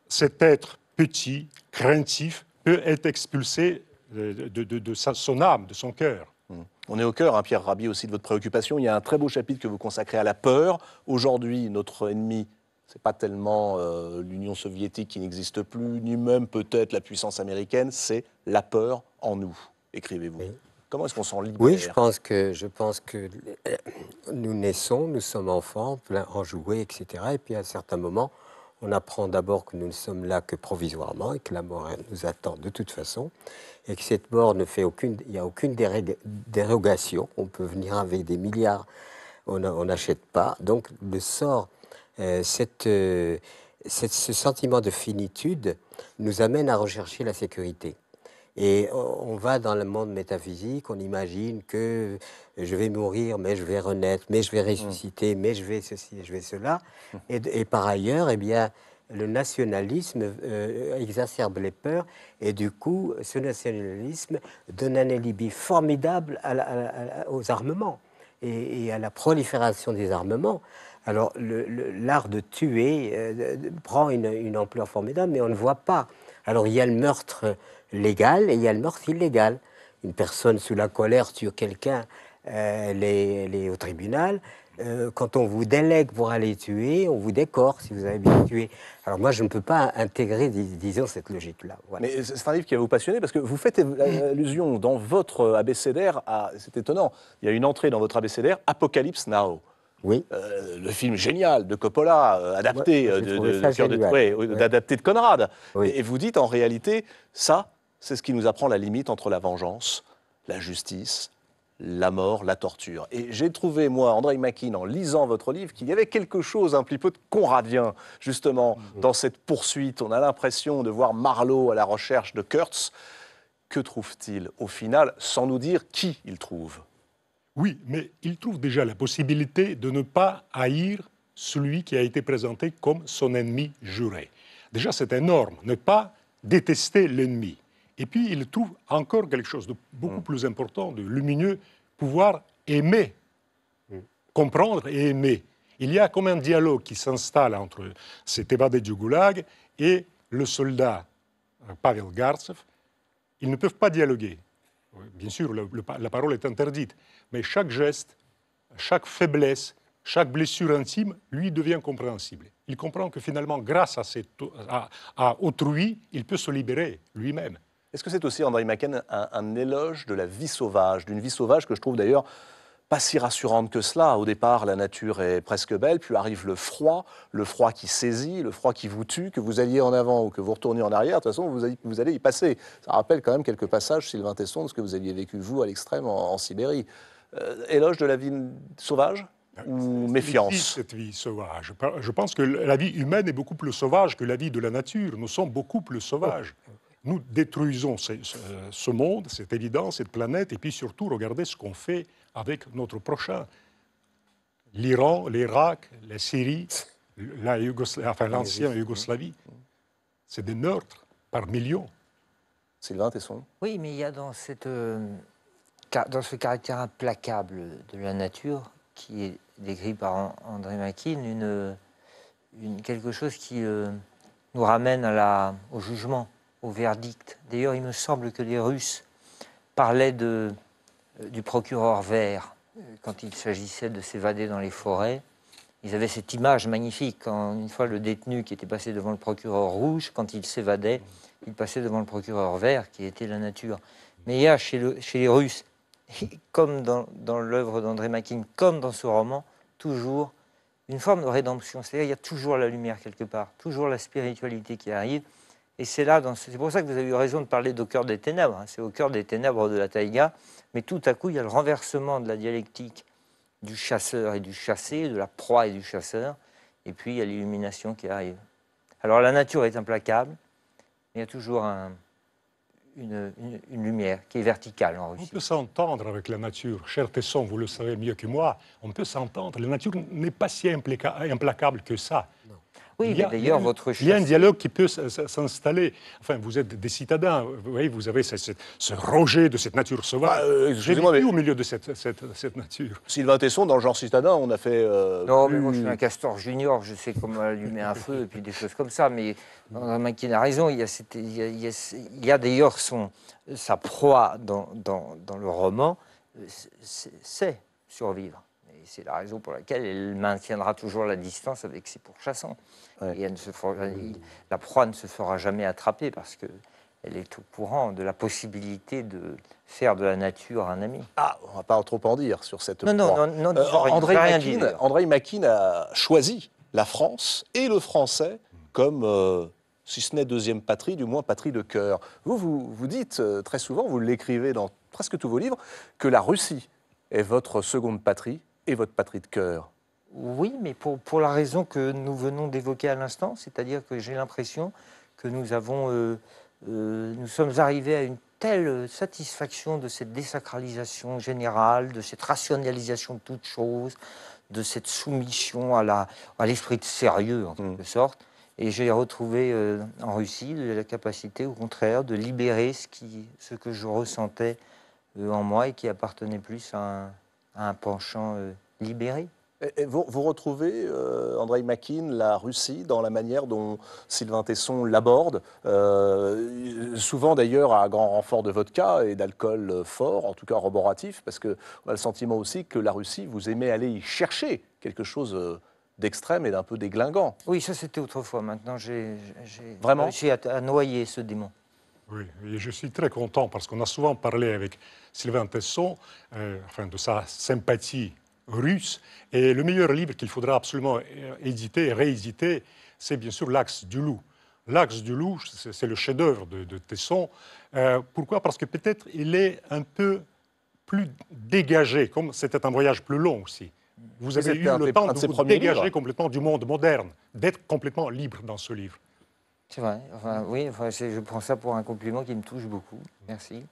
cet être petit, craintif, peut être expulsé euh, de, son âme, de son cœur Hmm. On est au cœur, un hein, Pierre Rabhi, aussi de votre préoccupation. Il y a un très beau chapitre que vous consacrez à la peur. Aujourd'hui, notre ennemi, ce n'est pas tellement euh, l'Union soviétique qui n'existe plus, ni même peut-être la puissance américaine, c'est la peur en nous, écrivez-vous. Comment est-ce qu'on s'en libère Oui, je pense que, je pense que euh, nous naissons, nous sommes enfants, plein enjoués, etc. Et puis à un certain moment, on apprend d'abord que nous ne sommes là que provisoirement et que la mort nous attend de toute façon et que cette mort ne fait aucune, il n'y a aucune dérogation. On peut venir avec des milliards, on n'achète pas. Donc le sort, euh, euh, cette, ce sentiment de finitude nous amène à rechercher la sécurité. Et on va dans le monde métaphysique, on imagine que je vais mourir, mais je vais renaître, mais je vais mm. ressusciter, mais je vais ceci, je vais cela. Mm. Et, par ailleurs, eh bien, le nationalisme euh, exacerbe les peurs et du coup, ce nationalisme donne un alibi formidable aux armements et, à la prolifération des armements. Alors l'art de tuer euh, prend une, une, ampleur formidable, mais on ne voit pas. Alors il y a le meurtre légal et il y a le meurtre illégal. Une personne sous la colère tue quelqu'un, euh, les, au tribunal. Euh, quand on vous délègue pour aller tuer, on vous décore si vous avez bien tué. Alors moi, je ne peux pas intégrer, disons, cette logique-là. Mais euh, c'est un livre qui va vous passionner parce que vous faites allusion dans votre abécédaire à... C'est étonnant, il y a une entrée dans votre abécédaire, Apocalypse Now. Oui. le film génial de Coppola, adapté, de, de, de Conrad. et, vous dites en réalité, ça, c'est ce qui nous apprend la limite entre la vengeance, la justice, la mort, la torture. Et j'ai trouvé, moi, André Mackin, en lisant votre livre, qu'il y avait quelque chose un petit peu de conradien, justement, mhm. dans cette poursuite. On a l'impression de voir Marlowe à la recherche de Kurtz. Que trouve-t-il au final, sans nous dire qui il trouve Oui, mais il trouve déjà la possibilité de ne pas haïr celui qui a été présenté comme son ennemi juré. Déjà, c'est énorme, ne pas détester l'ennemi. Et puis, il trouve encore quelque chose de beaucoup mm. plus important, de lumineux, pouvoir aimer, comprendre et aimer. Il y a comme un dialogue qui s'installe entre cet évadé du goulag et le soldat euh, Pavel Gartsev. Ils ne peuvent pas dialoguer. Bien sûr, la parole est interdite, mais chaque geste, chaque faiblesse, chaque blessure intime, lui devient compréhensible. Il comprend que finalement, grâce à, cette, à autrui, il peut se libérer lui-même. Est-ce que c'est aussi, André Macken, un, éloge de la vie sauvage, d'une vie sauvage que je trouve d'ailleurs pas si rassurante que cela. Au départ, la nature est presque belle, puis arrive le froid, le froid qui saisit, le froid qui vous tue, que vous alliez en avant ou que vous retourniez en arrière, de toute façon, vous allez, y passer. Ça rappelle quand même quelques passages, Sylvain Tesson, de ce que vous aviez vécu, vous, à l'extrême, en, Sibérie. Euh, éloge de la vie sauvage ben, ou méfiance Cette vie sauvage. Je pense que la vie humaine est beaucoup plus sauvage que la vie de la nature. Nous sommes beaucoup plus sauvages nous détruisons ce, monde, cette évidence, cette planète, et puis surtout, regardez ce qu'on fait avec notre prochain. L'Iran, l'Irak, la Syrie, l'ancienne Yougoslavie, mm. c'est des meurtres par millions. Sylvain Tesson Oui, mais il y a euh, dans, ce caractère implacable de la nature, qui est décrit par André Makin, quelque chose qui euh, nous ramène à la, au jugement verdict. D'ailleurs, il me semble que les Russes parlaient euh, du procureur vert euh, quand il s'agissait de s'évader dans les forêts. Ils avaient cette image magnifique quand une fois le détenu qui était passé devant le procureur rouge, quand il s'évadait, il passait devant le procureur vert qui était la nature. Mais il y a chez, les Russes, comme dans, l'œuvre d'André Makin, comme dans ce roman, toujours une forme de rédemption. C'est-à-dire il y a toujours la lumière quelque part, toujours la spiritualité qui arrive. Et c'est là, c'est pour ça que vous avez eu raison de parler d'au cœur des ténèbres. Hein. C'est au cœur des ténèbres de la taïga. Mais tout à coup, il y a le renversement de la dialectique du chasseur et du chassé, de la proie et du chasseur. Et puis, il y a l'illumination qui arrive. Alors, la nature est implacable. Mais il y a toujours un, une, une, lumière qui est verticale en Russie. On peut s'entendre avec la nature. Cher Tesson, vous le savez mieux que moi, on peut s'entendre. La nature n'est pas si implacable que ça. Non. Oui, il y a, d'ailleurs, votre Il y a un dialogue qui peut s'installer. Enfin, vous êtes des citadins, vous voyez, vous avez ce, ce, rejet de cette nature sauvage. Bah, euh, J'ai au milieu de cette, nature. Sylvain Tesson, dans le genre citadin, on a fait... Euh, non, mais moi, je suis un castor junior, je sais comment allumer un feu et puis des choses comme ça, mais on a raison, il y a, a, a, a d'ailleurs sa proie dans, dans, dans le roman, euh, c'est survivre c'est la raison pour laquelle elle maintiendra toujours la distance avec ses pourchassants. Et la proie ne se fera jamais attraper parce que elle est au courant de la possibilité de faire de la nature un ami. Ah, on ne va pas trop en dire sur cette non, proie. Non, non, euh, non. André, Makin, André a choisi la France et le français comme, euh, si ce n'est deuxième patrie, du moins patrie de cœur. Vous, vous, dites euh, très souvent, vous l'écrivez dans presque tous vos livres, que la Russie est votre seconde patrie et votre patrie de cœur. Oui, mais pour, pour la raison que nous venons d'évoquer à l'instant, c'est-à-dire que j'ai l'impression que nous avons, euh, euh, nous sommes arrivés à une telle satisfaction de cette désacralisation générale, de cette rationalisation de toutes choses, de cette soumission à, la, à l'esprit de sérieux, en quelque mm. sorte. Et j'ai retrouvé euh, en Russie la capacité, au contraire, de libérer ce, qui, ce que je ressentais en moi et qui appartenait plus à un, un penchant euh, libéré. vous, retrouvez, euh, Andrei Makin, la Russie dans la manière dont Sylvain Tesson l'aborde, euh, souvent d'ailleurs à grand renfort de vodka et d'alcool fort, en tout cas roboratif, parce qu'on a le sentiment aussi que la Russie, vous aimez aller y chercher quelque chose euh, d'extrême et d'un peu déglingant. Oui, ça c'était autrefois. Maintenant, j'ai réussi à noyer ce démon. Oui, et je suis très content parce qu'on a souvent parlé avec Sylvain Tesson euh, enfin, de sa sympathie russe. Et le meilleur livre qu'il faudra absolument euh, éditer, rééditer, c'est bien sûr L'Axe du Loup. L'Axe du Loup, c'est le chef-d'œuvre de, Tesson. Euh, pourquoi Parce que peut-être il est un peu plus dégagé, comme c'était un voyage plus long aussi. Vous avez eu le temps de, vous dégager complètement du monde moderne, d'être complètement libre dans ce livre. C'est vrai. oui, je prends ça pour un compliment qui me touche beaucoup. Merci.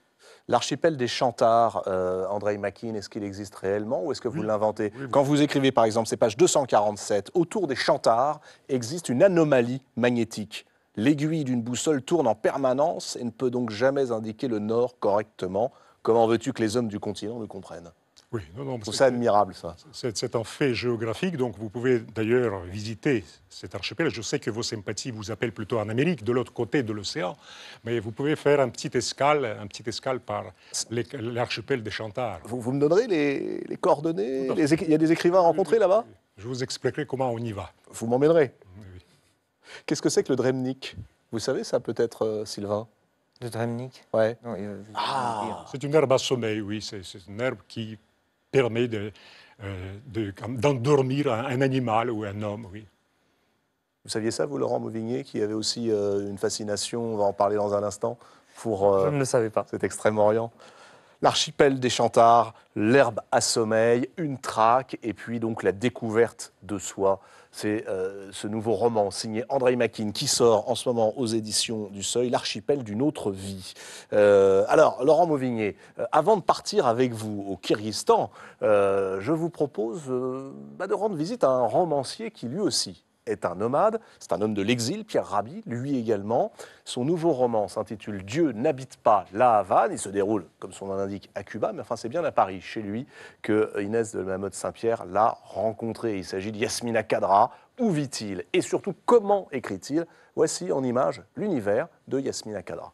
L'archipel des Chantards, André euh, Andrei Makin, est-ce qu'il existe réellement ou est-ce que vous l'inventez Quand vous écrivez, par exemple, ces pages 247, autour des Chantards existe une anomalie magnétique. L'aiguille d'une boussole tourne en permanence et ne peut donc jamais indiquer le nord correctement. Comment veux-tu que les hommes du continent le comprennent oui, non, non, c'est ça admirable, ça. C'est un fait géographique, donc vous pouvez d'ailleurs visiter cet archipel. Je sais que vos sympathies vous appellent plutôt en Amérique, de l'autre côté de l'océan, mais vous pouvez faire un petit escale, un petit escale par l'archipel des Chantards. Vous, me donnerez les, coordonnées Il y a des écrivains à rencontrer là-bas Je vous expliquerai comment on y va. Vous m'emmènerez oui. Qu'est-ce que c'est que le Dremnik Vous savez ça peut-être, euh, Sylvain le Dremnik ouais. ah. C'est une herbe à sommeil, oui. C'est une herbe qui permet euh, d'endormir de, un, animal ou un homme, oui. Vous saviez ça, vous, Laurent Mauvigné, qui avait aussi euh, une fascination, on va en parler dans un instant, pour euh, ne pas. cet Extrême-Orient L'archipel des Chantards, l'herbe à sommeil, une traque, et puis donc la découverte de soi c'est euh, ce nouveau roman signé André Makin qui sort en ce moment aux éditions du Seuil, L'archipel d'une autre vie. Euh, alors, Laurent Mauvigné, euh, avant de partir avec vous au Kyrgyzstan, je vous propose bah, de rendre visite à un romancier qui lui aussi est un nomade, c'est un homme de l'exil, Pierre Rabhi, lui également. Son nouveau roman s'intitule Dieu n'habite pas la Havane. Il se déroule, comme son nom l'indique, à Cuba, mais enfin c'est bien à Paris, chez lui, que Inès de la mamotte Saint-Pierre l'a rencontré. Il s'agit de Yasmina Kadra. Où vit-il Et surtout, comment écrit-il Voici en image l'univers de Yasmina Kadra.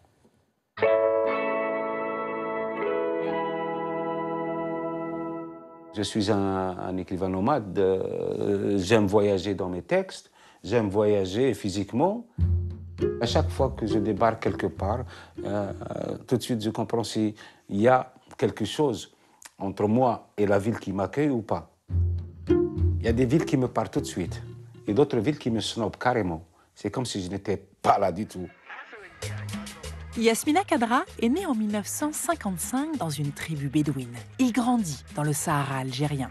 Je suis un, écrivain nomade, euh, j'aime voyager dans mes textes, j'aime voyager physiquement. À chaque fois que je débarque quelque part, euh, euh, tout de suite je comprends s'il y a quelque chose entre moi et la ville qui m'accueille ou pas. Il y a des villes qui me parlent tout de suite et d'autres villes qui me snobent carrément. C'est comme si je n'étais pas là du tout. Yasmina Kadra est née en 1955 dans une tribu bédouine. Il grandit dans le Sahara algérien.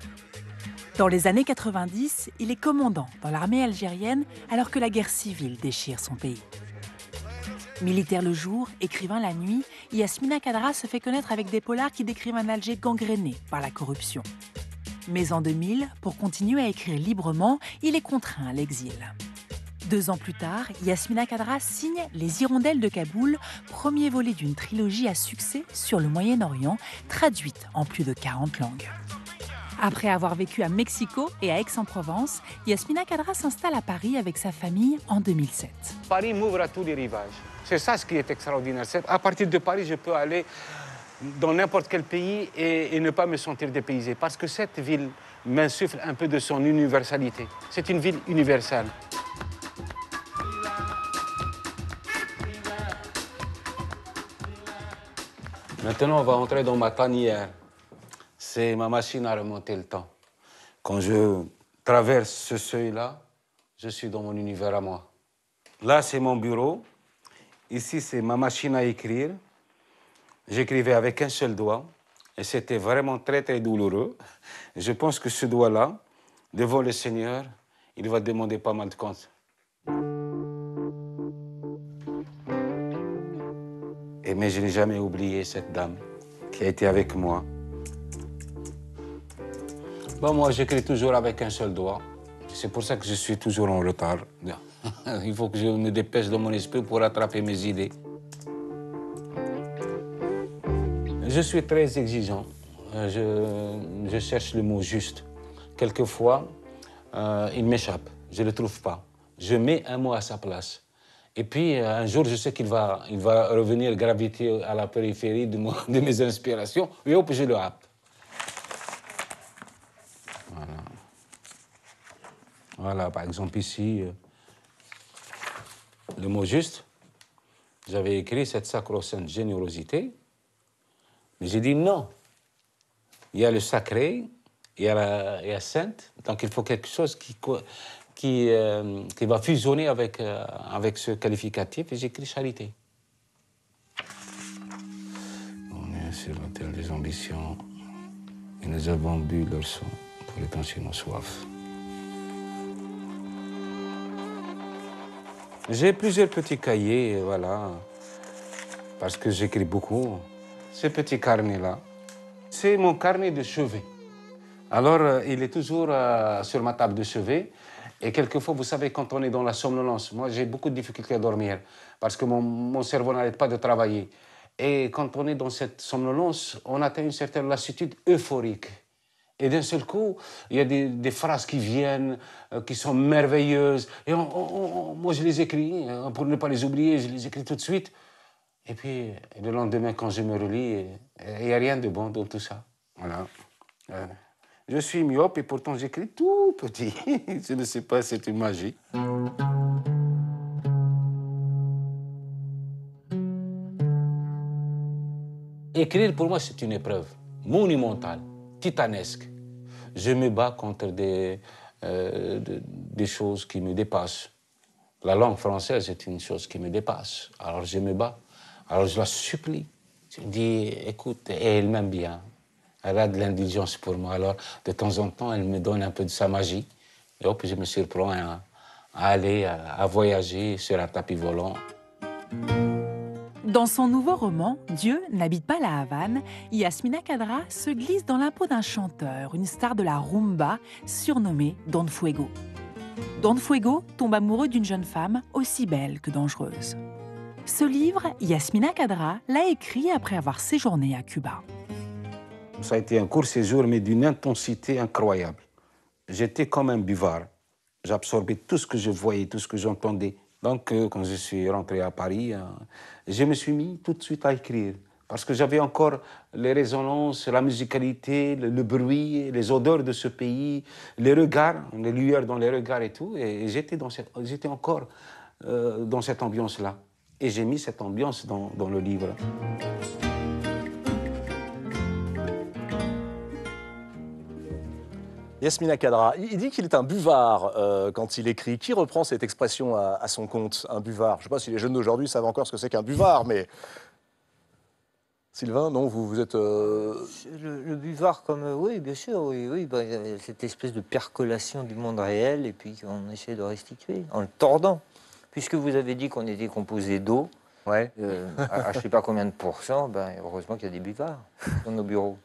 Dans les années 90, il est commandant dans l'armée algérienne alors que la guerre civile déchire son pays. Militaire le jour, écrivain la nuit, Yasmina Kadra se fait connaître avec des polars qui décrivent un Alger gangréné par la corruption. Mais en 2000, pour continuer à écrire librement, il est contraint à l'exil. Deux ans plus tard, Yasmina Kadra signe Les Hirondelles de Kaboul, premier volet d'une trilogie à succès sur le Moyen-Orient, traduite en plus de 40 langues. Après avoir vécu à Mexico et à Aix-en-Provence, Yasmina Kadra s'installe à Paris avec sa famille en 2007. Paris m'ouvre à tous les rivages. C'est ça ce qui est extraordinaire. à partir de Paris, je peux aller dans n'importe quel pays et, et, ne pas me sentir dépaysé. Parce que cette ville m'insuffle un peu de son universalité. C'est une ville universelle. Maintenant, on va entrer dans ma tanière. C'est ma machine à remonter le temps. Quand je traverse ce seuil-là, je suis dans mon univers à moi. Là, c'est mon bureau. Ici, c'est ma machine à écrire. J'écrivais avec un seul doigt et c'était vraiment très, très douloureux. Je pense que ce doigt-là, devant le Seigneur, il va demander pas mal de comptes. mais je n'ai jamais oublié cette dame qui a été avec moi. Bon, moi, j'écris toujours avec un seul doigt. C'est pour ça que je suis toujours en retard. Il faut que je me dépêche de mon esprit pour attraper mes idées. Je suis très exigeant. Euh, je, cherche le mot juste. Quelquefois, euh, il m'échappe. Je ne le trouve pas. Je mets un mot à sa place. Et puis, un jour, je sais qu'il va, il va revenir graviter à la périphérie de, de mes inspirations, et hop, je le happe. Voilà. Voilà, par exemple, ici, euh, le mot juste, j'avais écrit cette sacro-sainte générosité, mais j'ai dit non. Il y a le sacré, il y a, la, sainte, donc il faut quelque chose qui euh, qui, va fusionner avec, euh, avec ce qualificatif et j'écris charité. On est sur terre des ambitions et nous avons bu leur sang pour étancher nos soifs. J'ai plusieurs petits cahiers, voilà, parce que j'écris beaucoup. Ce petit carnet-là, c'est mon carnet de chevet. Alors, euh, il est toujours sur ma table de chevet. Et quelquefois, vous savez, quand on est dans la somnolence, moi j'ai beaucoup de difficultés à dormir parce que mon, cerveau n'arrête pas de travailler. Et quand on est dans cette somnolence, on atteint une certaine lassitude euphorique. Et d'un seul coup, il y a des, phrases qui viennent, euh, qui sont merveilleuses. Et moi, je les écris, hein, pour ne pas les oublier, je les écris tout de suite. Et puis, le lendemain, quand je me relis, il n'y a rien de bon dans tout ça. voilà. Euh, je suis myope et pourtant j'écris tout petit. Je ne sais pas, c'est une magie. Écrire pour moi, c'est une épreuve monumentale, titanesque. Je me bats contre des, euh, des choses qui me dépassent. La langue française est une chose qui me dépasse. Alors je me bats. Alors je la supplie. Je dis, écoute, et elle m'aime bien. Elle a de l'indulgence pour moi. Alors, de temps en temps, elle me donne un peu de sa magie. Et hop, je me surprends à, aller, à, voyager sur un tapis volant. Dans son nouveau roman, Dieu n'habite pas la Havane, Yasmina Kadra se glisse dans la peau d'un chanteur, une star de la rumba, surnommée Don Fuego. Don Fuego tombe amoureux d'une jeune femme aussi belle que dangereuse. Ce livre, Yasmina Kadra l'a écrit après avoir séjourné à Cuba. Ça a été un court séjour, mais d'une intensité incroyable. J'étais comme un buvard. J'absorbais tout ce que je voyais, tout ce que j'entendais. Donc, euh, quand je suis rentré à Paris, euh, je me suis mis tout de suite à écrire. Parce que j'avais encore les résonances, la musicalité, le, bruit, les odeurs de ce pays, les regards, les lueurs dans les regards et tout. Et, j'étais, encore euh, dans cette ambiance-là. Et j'ai mis cette ambiance dans, dans le livre. Yasmina Kadra, il dit qu'il est un buvard euh, quand il écrit. Qui reprend cette expression à, son compte, un buvard Je ne sais pas si les jeunes d'aujourd'hui savent encore ce que c'est qu'un buvard, mais Sylvain, non, vous, vous êtes. Euh, le, buvard, comme. Euh, oui, bien sûr, oui, oui. Ben, cette espèce de percolation du monde réel, et puis on essaie de restituer, en le tordant. Puisque vous avez dit qu'on était composé d'eau, je ne sais pas combien de pourcents, ben, heureusement qu'il y a des buvards dans nos bureaux.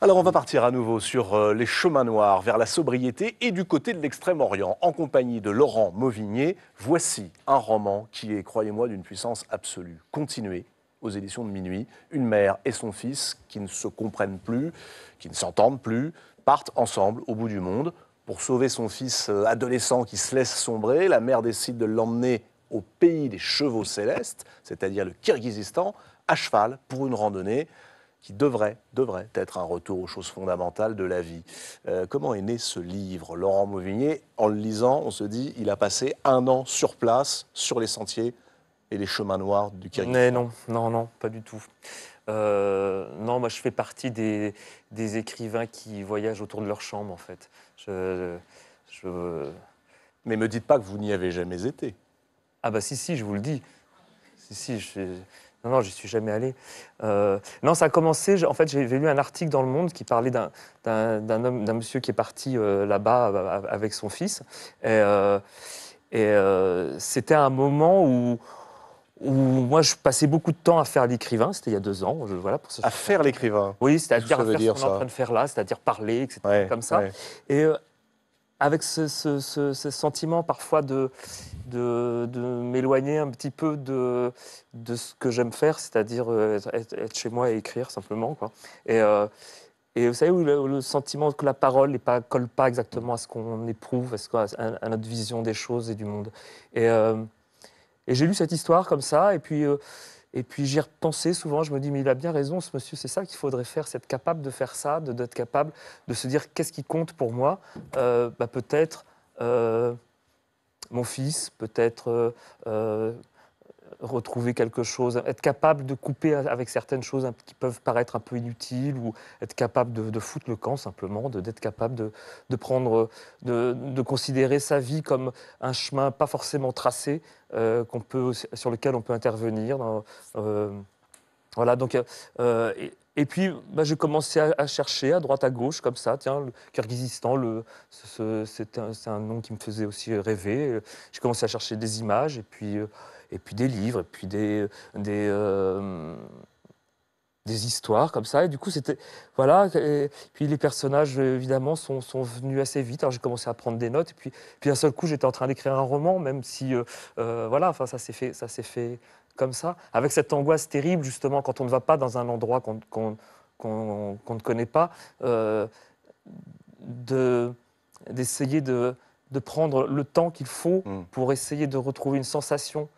Alors on va partir à nouveau sur euh, les chemins noirs vers la sobriété et du côté de l'extrême-orient en compagnie de Laurent Mauvigné. Voici un roman qui est, croyez-moi, d'une puissance absolue. Continuez aux éditions de minuit, une mère et son fils qui ne se comprennent plus, qui ne s'entendent plus, partent ensemble au bout du monde pour sauver son fils euh, adolescent qui se laisse sombrer. La mère décide de l'emmener au pays des chevaux célestes, c'est-à-dire le Kirghizistan, à cheval pour une randonnée qui devrait, devrait être un retour aux choses fondamentales de la vie. Euh, comment est né ce livre Laurent Mauvigné, en le lisant, on se dit, il a passé un an sur place, sur les sentiers et les chemins noirs du Kyrgyzstan. non, non, non, pas du tout. Euh, non, moi je fais partie des, écrivains qui voyagent autour de leur chambre, en fait. Je, je... Mais me dites pas que vous n'y avez jamais été. Ah bah si, si, je vous le dis. Si, si, je... Non, non, j'y suis jamais allé. Euh, non, ça a commencé. En fait, j'avais lu un article dans Le Monde qui parlait d'un homme, d'un monsieur qui est parti euh, là-bas avec son fils. Et, euh, c'était un moment où, où moi, je passais beaucoup de temps à faire l'écrivain. C'était il y a deux ans. voilà, pour à faire l'écrivain. Oui, c'est-à-dire à faire ce qu'on est en train de faire là, c'est-à-dire parler, etc. comme ça. Et avec ce, sentiment parfois de, de, m'éloigner un petit peu de, de ce que j'aime faire, c'est-à-dire euh, être, chez moi et écrire simplement. Quoi. Et, euh, et vous savez, le, sentiment que la parole ne pas, colle pas exactement à ce qu'on éprouve, à, notre vision des choses et du monde. Euh, et, j'ai lu cette histoire comme ça, et puis... Et puis j'y repensais souvent, je me dis, mais il a bien raison, ce monsieur, c'est ça qu'il faudrait faire, c'est être capable de faire ça, d'être capable de se dire, qu'est-ce qui compte pour moi euh, bah, Peut-être euh, mon fils, peut-être euh, retrouver quelque chose, être capable de couper avec certaines choses qui peuvent paraître un peu inutiles ou être capable de, foutre le camp simplement, d'être capable de, prendre, de, considérer sa vie comme un chemin pas forcément tracé euh, qu'on peut, sur lequel on peut intervenir. Euh, voilà, donc. Euh, et, puis, bah, j'ai commencé à, chercher à droite, à gauche, comme ça. Tiens, le Kyrgyzstan, c'est un, un, nom qui me faisait aussi rêver. J'ai commencé à chercher des images. Et puis, et puis des livres, et puis des, des, euh, des histoires comme ça. Et du coup, c'était. Voilà. Et puis les personnages, évidemment, sont, sont venus assez vite. Alors j'ai commencé à prendre des notes, et puis, puis d'un seul coup, j'étais en train d'écrire un roman, même si. Euh, euh, voilà, enfin, ça s'est fait. Ça fait comme ça, avec cette angoisse terrible, justement, quand on ne va pas dans un endroit qu'on ne connaît pas, euh, d'essayer de, de, prendre le temps qu'il faut mm. pour essayer de retrouver une sensation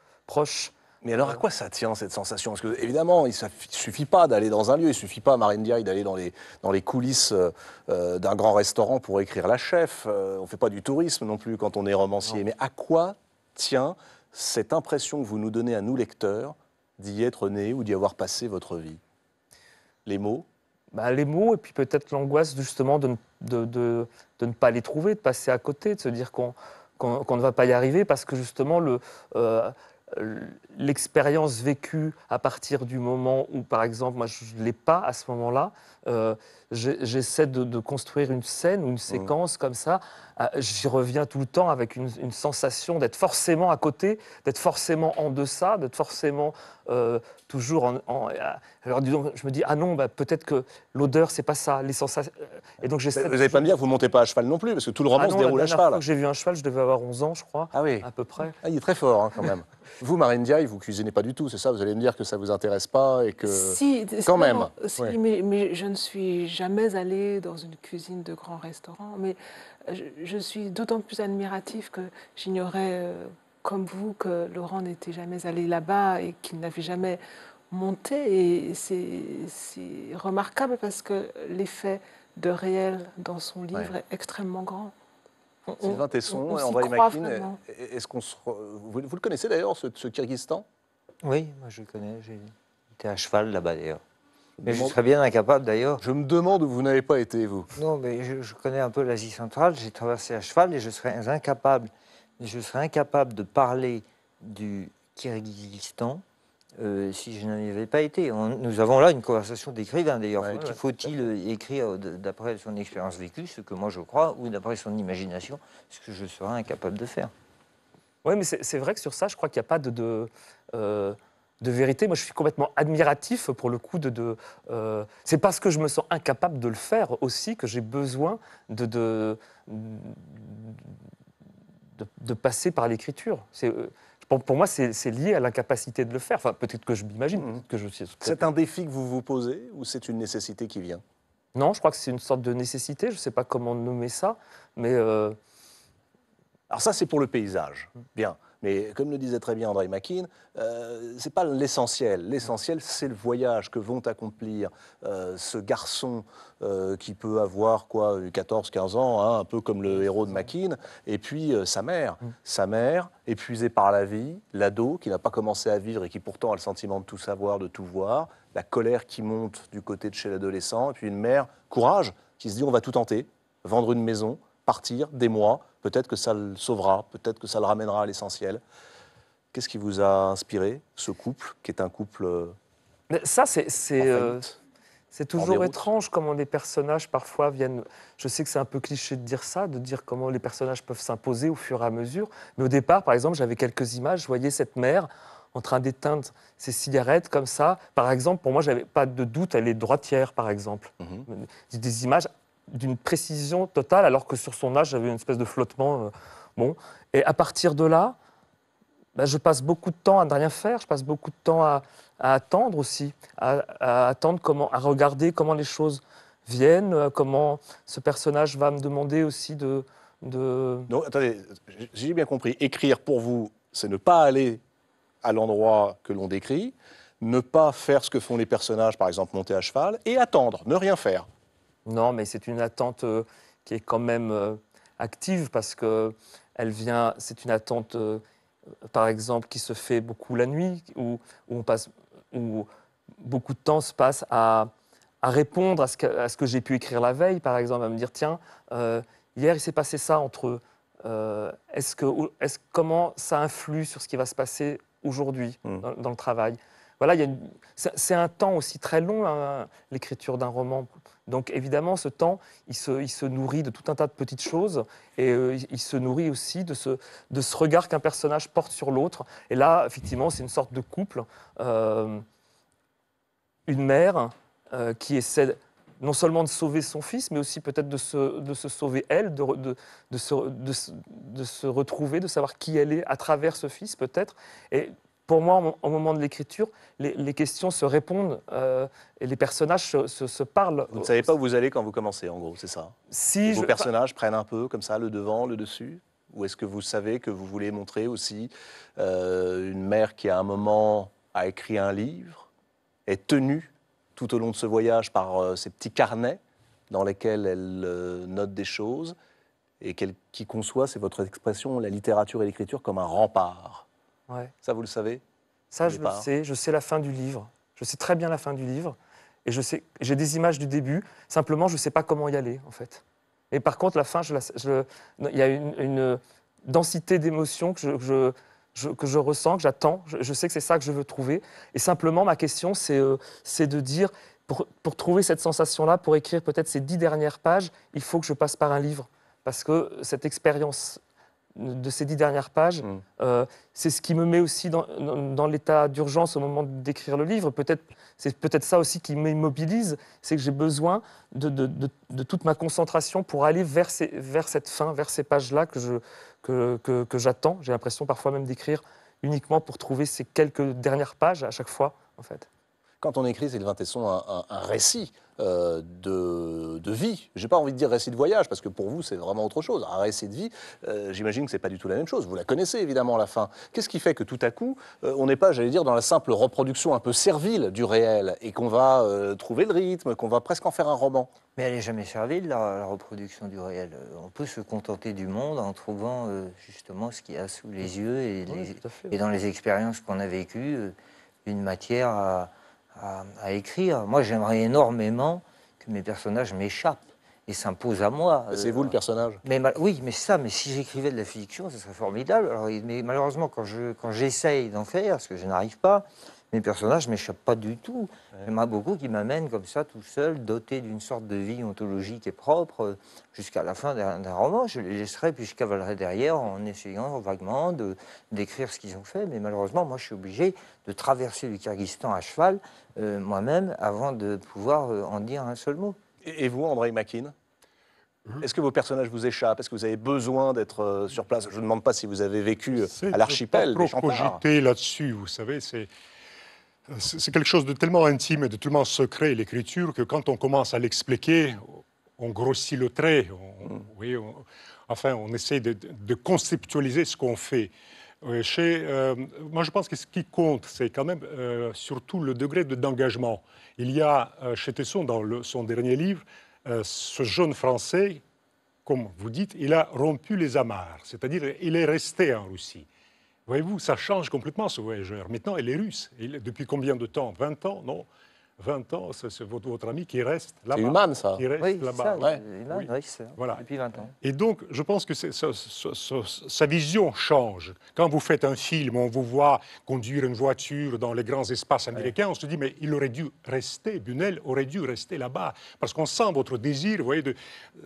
mais alors à quoi ça tient cette sensation Parce que évidemment, il suffit pas d'aller dans un lieu, il suffit pas Marine Diaye d'aller dans les, dans les coulisses euh, euh, d'un grand restaurant pour écrire la chef. Euh, on ne fait pas du tourisme non plus quand on est romancier. Mais à quoi tient cette impression que vous nous donnez à nous lecteurs d'y être né ou d'y avoir passé votre vie Les mots bah, Les mots et puis peut-être l'angoisse justement de, de, ne pas les trouver, de passer à côté, de se dire qu'on ne va pas y arriver parce que justement le, euh, l'expérience vécue à partir du moment où, par exemple, moi je ne l'ai pas à ce moment-là, euh, j'essaie de, construire une scène ou une mmh. séquence comme ça, euh, j'y reviens tout le temps avec une, sensation d'être forcément à côté, d'être forcément en deçà, d'être forcément toujours en... en alors disons, je me dis, ah non, bah, peut-être que l'odeur, c'est pas ça, les sensations... Et donc Vous n'allez pas me dire que vous ne montez pas à cheval non plus, parce que tout le roman ah se déroule à cheval. j'ai vu un cheval, je devais avoir 11 ans, je crois, ah oui. à peu près. Ah, il est très fort, hein, quand même. Vous, Marine Diaye, vous cuisinez pas du tout, c'est ça Vous allez me dire que ça vous intéresse pas et que... Si, quand même. Si, mais, je ne suis jamais allée dans une cuisine de grand restaurant, mais euh, je, suis d'autant plus admiratif que j'ignorais, euh, comme vous, que Laurent n'était jamais allé là-bas et qu'il n'avait jamais monté. Et c'est remarquable parce que l'effet de réel dans son livre est extrêmement grand. C'est 20 Tesson, André Makin. Est-ce qu'on vous, le connaissez d'ailleurs, ce, ce Kyrgyzstan Oui, moi je le connais. j'étais à cheval là-bas d'ailleurs. Mais je serais bien incapable d'ailleurs. Je me demande où vous n'avez pas été, vous. Non, mais je, connais un peu l'Asie centrale, j'ai traversé à cheval et je serais incapable. Je serais incapable de parler du Kyrgyzstan euh, si je n'avais pas été. nous avons là une conversation d'écrivain d'ailleurs. Faut-il euh, écrire d'après son expérience vécue, ce que moi je crois, ou d'après son imagination, ce que je serais incapable de faire Oui, mais c'est vrai que sur ça, je crois qu'il n'y a pas de, euh, de, vérité. Moi, je suis complètement admiratif pour le coup de. c'est parce que je me sens incapable de le faire aussi que j'ai besoin de, de, passer par l'écriture. C'est pour, moi, c'est lié à l'incapacité de le faire. Enfin, peut-être que je m'imagine. Mmh. que je C'est un défi que vous vous posez ou c'est une nécessité qui vient Non, je crois que c'est une sorte de nécessité. Je ne sais pas comment nommer ça, mais. Euh, Alors ça, c'est pour le paysage. Mmh. Bien. Mais comme le disait très bien André mackin euh, ce n'est pas l'essentiel. L'essentiel, c'est le voyage que vont accomplir euh, ce garçon euh, qui peut avoir quoi 14-15 ans, hein, un peu comme le héros de mackin et puis sa mère. Mm. Sa mère, épuisée par la vie, l'ado qui n'a pas commencé à vivre et qui pourtant a le sentiment de tout savoir, de tout voir, la colère qui monte du côté de chez l'adolescent, et puis une mère, courage, qui se dit on va tout tenter, vendre une maison, partir des mois, Peut-être que ça le sauvera, peut-être que ça le ramènera à l'essentiel. Qu'est-ce qui vous a inspiré, ce couple, qui est un couple. Euh, ça, c'est. C'est euh, toujours étrange comment les personnages parfois viennent. Je sais que c'est un peu cliché de dire ça, de dire comment les personnages peuvent s'imposer au fur et à mesure. Mais au départ, par exemple, j'avais quelques images. Je voyais cette mère en train d'éteindre ses cigarettes comme ça. Par exemple, pour moi, je n'avais pas de doute, elle est droitière, par exemple. Mhm. Des images d'une précision totale, alors que sur son âge, j'avais une espèce de flottement. Euh, bon. Et à partir de là, bah, je passe beaucoup de temps à ne rien faire, je passe beaucoup de temps à, attendre aussi, à, attendre comment, à regarder comment les choses viennent, euh, comment ce personnage va me demander aussi de. de... attendez, j'ai bien compris. Écrire pour vous, c'est ne pas aller à l'endroit que l'on décrit, ne pas faire ce que font les personnages, par exemple monter à cheval, et attendre, ne rien faire. Non, mais c'est une attente euh, qui est quand même euh, active parce que elle vient. C'est une attente, euh, par exemple, qui se fait beaucoup la nuit, où, où on passe, beaucoup de temps se passe à, à répondre à ce que, j'ai pu écrire la veille, par exemple, à me dire tiens, hier il s'est passé ça entre eux. est-ce que, comment ça influe sur ce qui va se passer aujourd'hui mmh. dans, le travail Voilà, c'est un temps aussi très long, hein, l'écriture d'un roman donc évidemment, ce temps, il se, il se, nourrit de tout un tas de petites choses et euh, il se nourrit aussi de ce, de ce regard qu'un personnage porte sur l'autre. Et là, effectivement, c'est une sorte de couple. Euh, une mère euh, qui essaie non seulement de sauver son fils, mais aussi peut-être de se, de se sauver elle, de, de, se, retrouver, de savoir qui elle est à travers ce fils peut-être. Et pour moi, au moment de l'écriture, les, questions se répondent euh, et les personnages se, parlent. Vous ne savez pas où vous allez quand vous commencez, en gros, c'est ça si Vos personnages prennent un peu comme ça le devant, le dessus Ou est-ce que vous savez que vous voulez montrer aussi euh, une mère qui, à un moment, a écrit un livre, est tenue tout au long de ce voyage par euh, ces petits carnets dans lesquels elle note des choses et qui conçoit, c'est votre expression, la littérature et l'écriture comme un rempart ça, vous le savez Ça, je le sais. Je sais la fin du livre. Je sais très bien la fin du livre. Et je sais, j'ai des images du début. Simplement, je ne sais pas comment y aller, en fait. Et par contre, la fin, je il y a une, densité d'émotions que je, je, que je ressens, que j'attends. Je, sais que c'est ça que je veux trouver. Et simplement, ma question, c'est euh, c'est de dire, pour, pour trouver cette sensation-là, pour écrire peut-être ces dix dernières pages, il faut que je passe par un livre. Parce que cette expérience de ces dix dernières pages. Mm. Euh, c'est ce qui me met aussi dans, l'état d'urgence au moment d'écrire le livre. Peut-être, c'est peut-être ça aussi qui m'immobilise, c'est que j'ai besoin de, toute ma concentration pour aller vers, vers cette fin, vers ces pages-là que, que, que j'attends. J'ai l'impression parfois même d'écrire uniquement pour trouver ces quelques dernières pages à chaque fois, en fait. Quand on écrit, Sylvain Tesson, un, un, un récit euh, de, de, vie, j'ai pas envie de dire récit de voyage, parce que pour vous, c'est vraiment autre chose. Un récit de vie, euh, j'imagine que c'est pas du tout la même chose. Vous la connaissez évidemment à la fin. Qu'est-ce qui fait que tout à coup, euh, on n'est pas, j'allais dire, dans la simple reproduction un peu servile du réel et qu'on va trouver le rythme, qu'on va presque en faire un roman Mais elle n'est jamais servile, la, reproduction du réel. On peut se contenter du monde en trouvant justement ce qu'il y a sous les mmh. yeux et, et dans les expériences qu'on a vécues, une matière à à, écrire. Moi, j'aimerais énormément que mes personnages m'échappent et s'imposent à moi. C'est vous le euh, personnage mais Oui, mais ça, mais si j'écrivais de la fiction, ce serait formidable. mais malheureusement, quand j'essaye je, quand d'en faire, ce que je n'arrive pas, mes personnages m'échappent pas du tout. Il y en a beaucoup qui m'amènent comme ça, tout seul, doté d'une sorte de vie ontologique et propre, jusqu'à la fin d'un roman. Je les laisserai, puis je cavalerai derrière en essayant vaguement de décrire ce qu'ils ont fait. Mais malheureusement, moi, je suis obligé de traverser le Kyrgyzstan à cheval, euh, moi-même, avant de pouvoir euh, en dire un seul mot. Et vous, André Makin hein est-ce que vos personnages vous échappent Est-ce que vous avez besoin d'être euh, sur place Je ne demande pas si vous avez vécu à l'archipel. Je là-dessus, vous savez. C'est c'est quelque chose de tellement intime et de tellement secret, l'écriture, que quand on commence à l'expliquer, on grossit le trait. Mm. enfin, on essaie de, conceptualiser ce qu'on fait. Euh, euh, moi, je pense que ce qui compte, c'est quand même euh, surtout le degré d'engagement. Il y a chez Tesson, dans son dernier livre, ce jeune Français, comme vous dites, il a rompu les amarres, c'est-à-dire il est resté en Russie. Voyez-vous, ça change complètement ce voyageur. Maintenant, elle est russe. depuis combien de temps 20 ans, non 20 ans, c'est votre, ami qui reste là-bas. C'est ça. reste oui, là-bas. Ouais. voilà. Depuis 20 ans. Et donc, je pense que sa vision change. Quand vous faites un film, on vous voit conduire une voiture dans les grands espaces américains, on se dit, mais il aurait dû rester, Bunel aurait dû rester là-bas. Parce qu'on sent votre désir, vous voyez, de,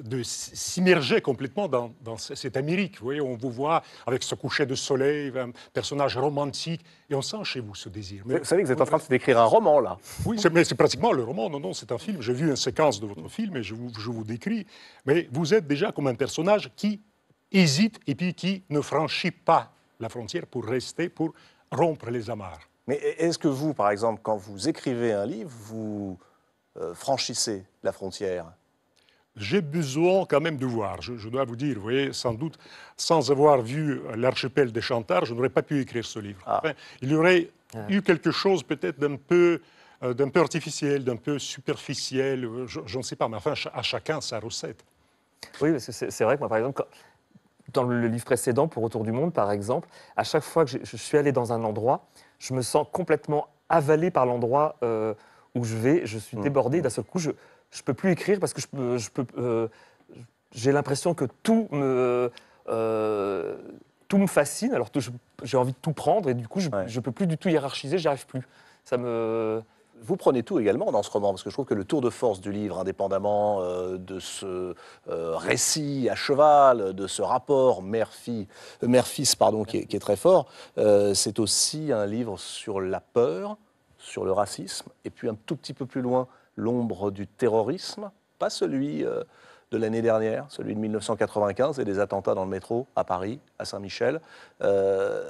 de s'immerger complètement dans, dans, cette Amérique. Vous voyez, on vous voit avec ce coucher de soleil, un personnage romantique, et on sent chez vous ce désir. vous savez que vous êtes en train de décrire un roman, là. Oui, mais c'est pratiquement le roman. Non, non, c'est un film. J'ai vu une séquence de votre film et je vous, décris. Mais vous êtes déjà comme un personnage qui hésite et puis qui ne franchit pas la frontière pour rester, pour rompre les amarres. Mais e-, est-ce que vous, par exemple, quand vous écrivez un livre, vous euh, franchissez la frontière j'ai besoin quand même de voir. Je, dois vous dire, vous voyez, sans doute, sans avoir vu l'archipel des Chantards, je n'aurais pas pu écrire ce livre. Ah. il y aurait ah. eu quelque chose peut-être d'un peu euh, d'un peu artificiel, d'un peu superficiel, euh, je ne sais pas, mais enfin, à chacun sa recette. Oui, parce que c'est vrai que moi, par exemple, dans le livre précédent, pour Autour du Monde, par exemple, à chaque fois que je suis allé dans un endroit, je me sens complètement avalé par l'endroit euh, où je vais, je suis mmh. débordé, mmh. d'un seul coup, je ne peux plus écrire parce que je, je peux, j'ai l'impression que tout me... tout me fascine, alors que j'ai envie de tout prendre et du coup je ne peux plus du tout hiérarchiser, j'y arrive plus. Ça me... Vous prenez tout également dans ce roman, parce que je trouve que le tour de force du livre, indépendamment euh, de ce euh, récit à cheval, de ce rapport mère euh, fils qui est, très fort, c'est aussi un livre sur la peur, sur le racisme, et puis un tout petit peu plus loin, l'ombre du terrorisme, pas celui de l'année dernière, celui de 1995 et des attentats dans le métro à Paris, à Saint-Michel,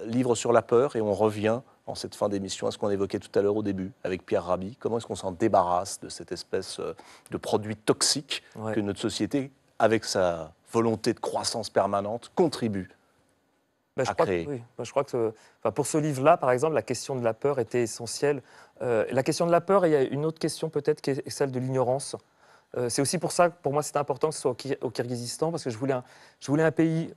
livre sur la peur, et on revient en cette fin d'émission à ce qu'on évoquait tout à l'heure au début avec Pierre Rabhi. Comment est-ce qu'on s'en débarrasse de cette espèce euh, de produit toxique que notre société, avec sa volonté de croissance permanente, contribue ben, je, crois que, je crois que, pour ce livre-là, par exemple, la question de la peur était essentielle. Euh, la question de la peur, il y a une autre question peut-être qui est celle de l'ignorance. Euh, c'est aussi pour ça que pour moi c'est important que ce soit au, Kyrgyzstan, parce que je voulais un, pays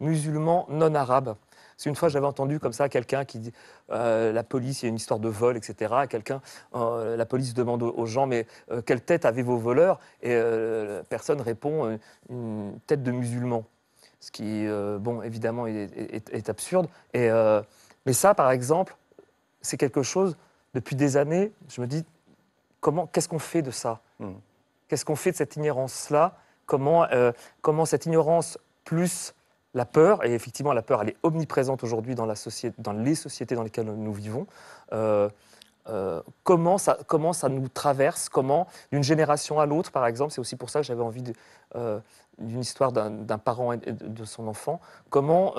musulman non arabe. C'est une fois, j'avais entendu comme ça quelqu'un qui dit euh, la police, il y a une histoire de vol, etc. Quelqu'un, euh, la police demande aux gens mais euh, quelle tête avaient vos voleurs Et personne répond une tête de musulman, ce qui, bon, évidemment, est, absurde. Et mais ça, par exemple, c'est quelque chose. Depuis des années, je me dis comment, qu'est-ce qu'on fait de ça hmm. Qu'est-ce qu'on fait de cette ignorance là Comment, comment cette ignorance plus la peur, et effectivement la peur, elle est omniprésente aujourd'hui dans, les sociétés dans lesquelles nous vivons. Euh, euh, comment, ça, comment ça nous traverse, comment d'une génération à l'autre, par exemple, c'est aussi pour ça que j'avais envie euh, d'une histoire d'un parent et de son enfant, comment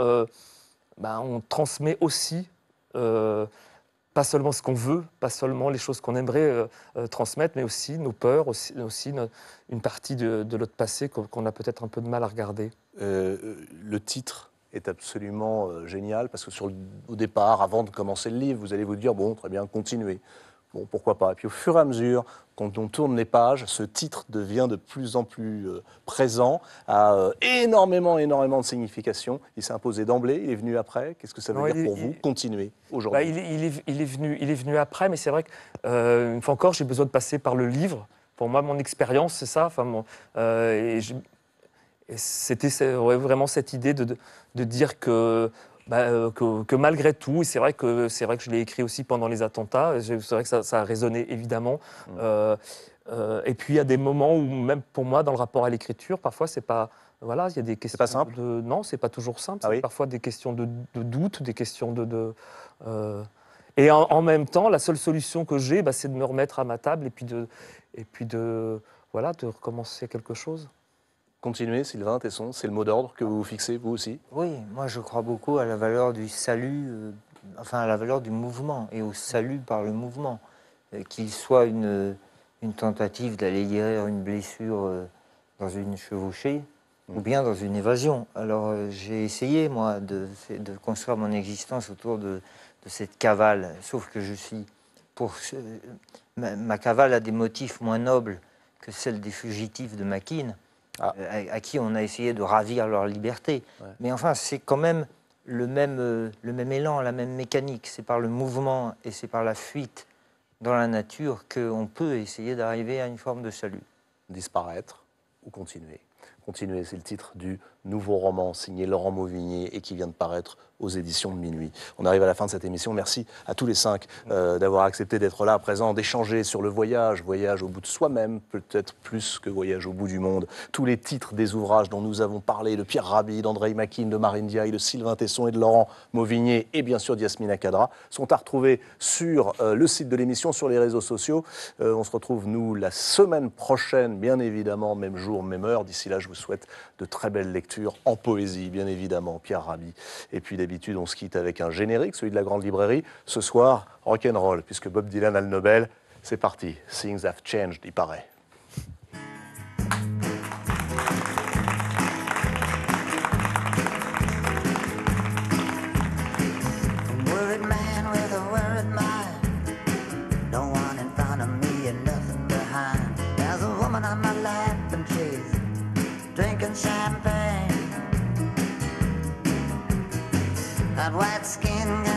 bah, on transmet aussi pas seulement ce qu'on veut, pas seulement les choses qu'on aimerait transmettre, mais aussi nos peurs, aussi, aussi une, partie de, de notre passé qu'on a peut-être un peu de mal à regarder. Euh, le titre est absolument euh, génial parce que sur au départ, avant de commencer le livre, vous allez vous dire bon, très bien, continuez. Bon, pourquoi pas. Et puis au fur et à mesure, quand on tourne les pages, ce titre devient de plus en plus euh, présent, a énormément, énormément de signification. Il s'est imposé d'emblée, il est venu après. Qu'est-ce que ça veut dire pour vous Continuer bah, aujourd'hui il, est, venu, il est venu après, mais c'est vrai qu'une fois encore, j'ai besoin de passer par le livre. Pour moi, mon expérience, c'est ça. Enfin, mon, et c'était vraiment cette idée de, dire bah, euh, que que, malgré tout, et c'est vrai que c'est vrai que je l'ai écrit aussi pendant les attentats. C'est vrai que ça, a résonné évidemment. Mm. Euh, euh, et puis il y a des moments où même pour moi, dans le rapport à l'écriture, parfois c'est pas voilà, il y a des questions. Pas simple. De, non, c'est pas toujours simple. Ah c'est Parfois des questions de, doute, des questions de. et en, même temps, la seule solution que j'ai, bah, c'est de me remettre à ma table et puis de et puis de de recommencer quelque chose. Continuez, Sylvain Tesson, c'est le mot d'ordre que vous fixez, vous aussi Oui, moi je crois beaucoup à la valeur du salut, euh, enfin à la valeur du mouvement et au salut par le mouvement. Euh, qu'il soit une, une tentative d'aller guérir une blessure euh, dans une chevauchée mm. ou bien dans une évasion. Alors j'ai essayé, moi, de, de, construire mon existence autour de, de, cette cavale, sauf que je suis pour. ma, cavale a des motifs moins nobles que celle des fugitifs de Maquine. Ah. Euh, à, qui on a essayé de ravir leur liberté. Mais enfin, c'est quand même le même, euh, le même élan, la même mécanique. C'est par le mouvement et c'est par la fuite dans la nature qu'on peut essayer d'arriver à une forme de salut. Disparaître ou continuer. Continuer, c'est le titre du nouveau roman signé Laurent Mauvigné et qui vient de paraître aux éditions de minuit. On arrive à la fin de cette émission. Merci à tous les cinq euh, d'avoir accepté d'être là à présent, d'échanger sur le voyage, voyage au bout de soi-même, peut-être plus que voyage au bout du monde. Tous les titres des ouvrages dont nous avons parlé, de Pierre Rabhi, d'André Makin, de Marine Diaye, de Sylvain Tesson et de Laurent Mauvigné et bien sûr d'Yasmina Kadra, sont à retrouver sur euh, le site de l'émission, sur les réseaux sociaux. Euh, on se retrouve, nous, la semaine prochaine, bien évidemment, même jour, même heure. D'ici là, je vous souhaite de très belles lectures en poésie, bien évidemment, Pierre Rabhi. Et puis d'habitude, on se quitte avec un générique, celui de la Grande Librairie. Ce soir, rock'n'roll, puisque Bob Dylan a le Nobel. C'est parti. Things have changed, il paraît. champagne. That white skin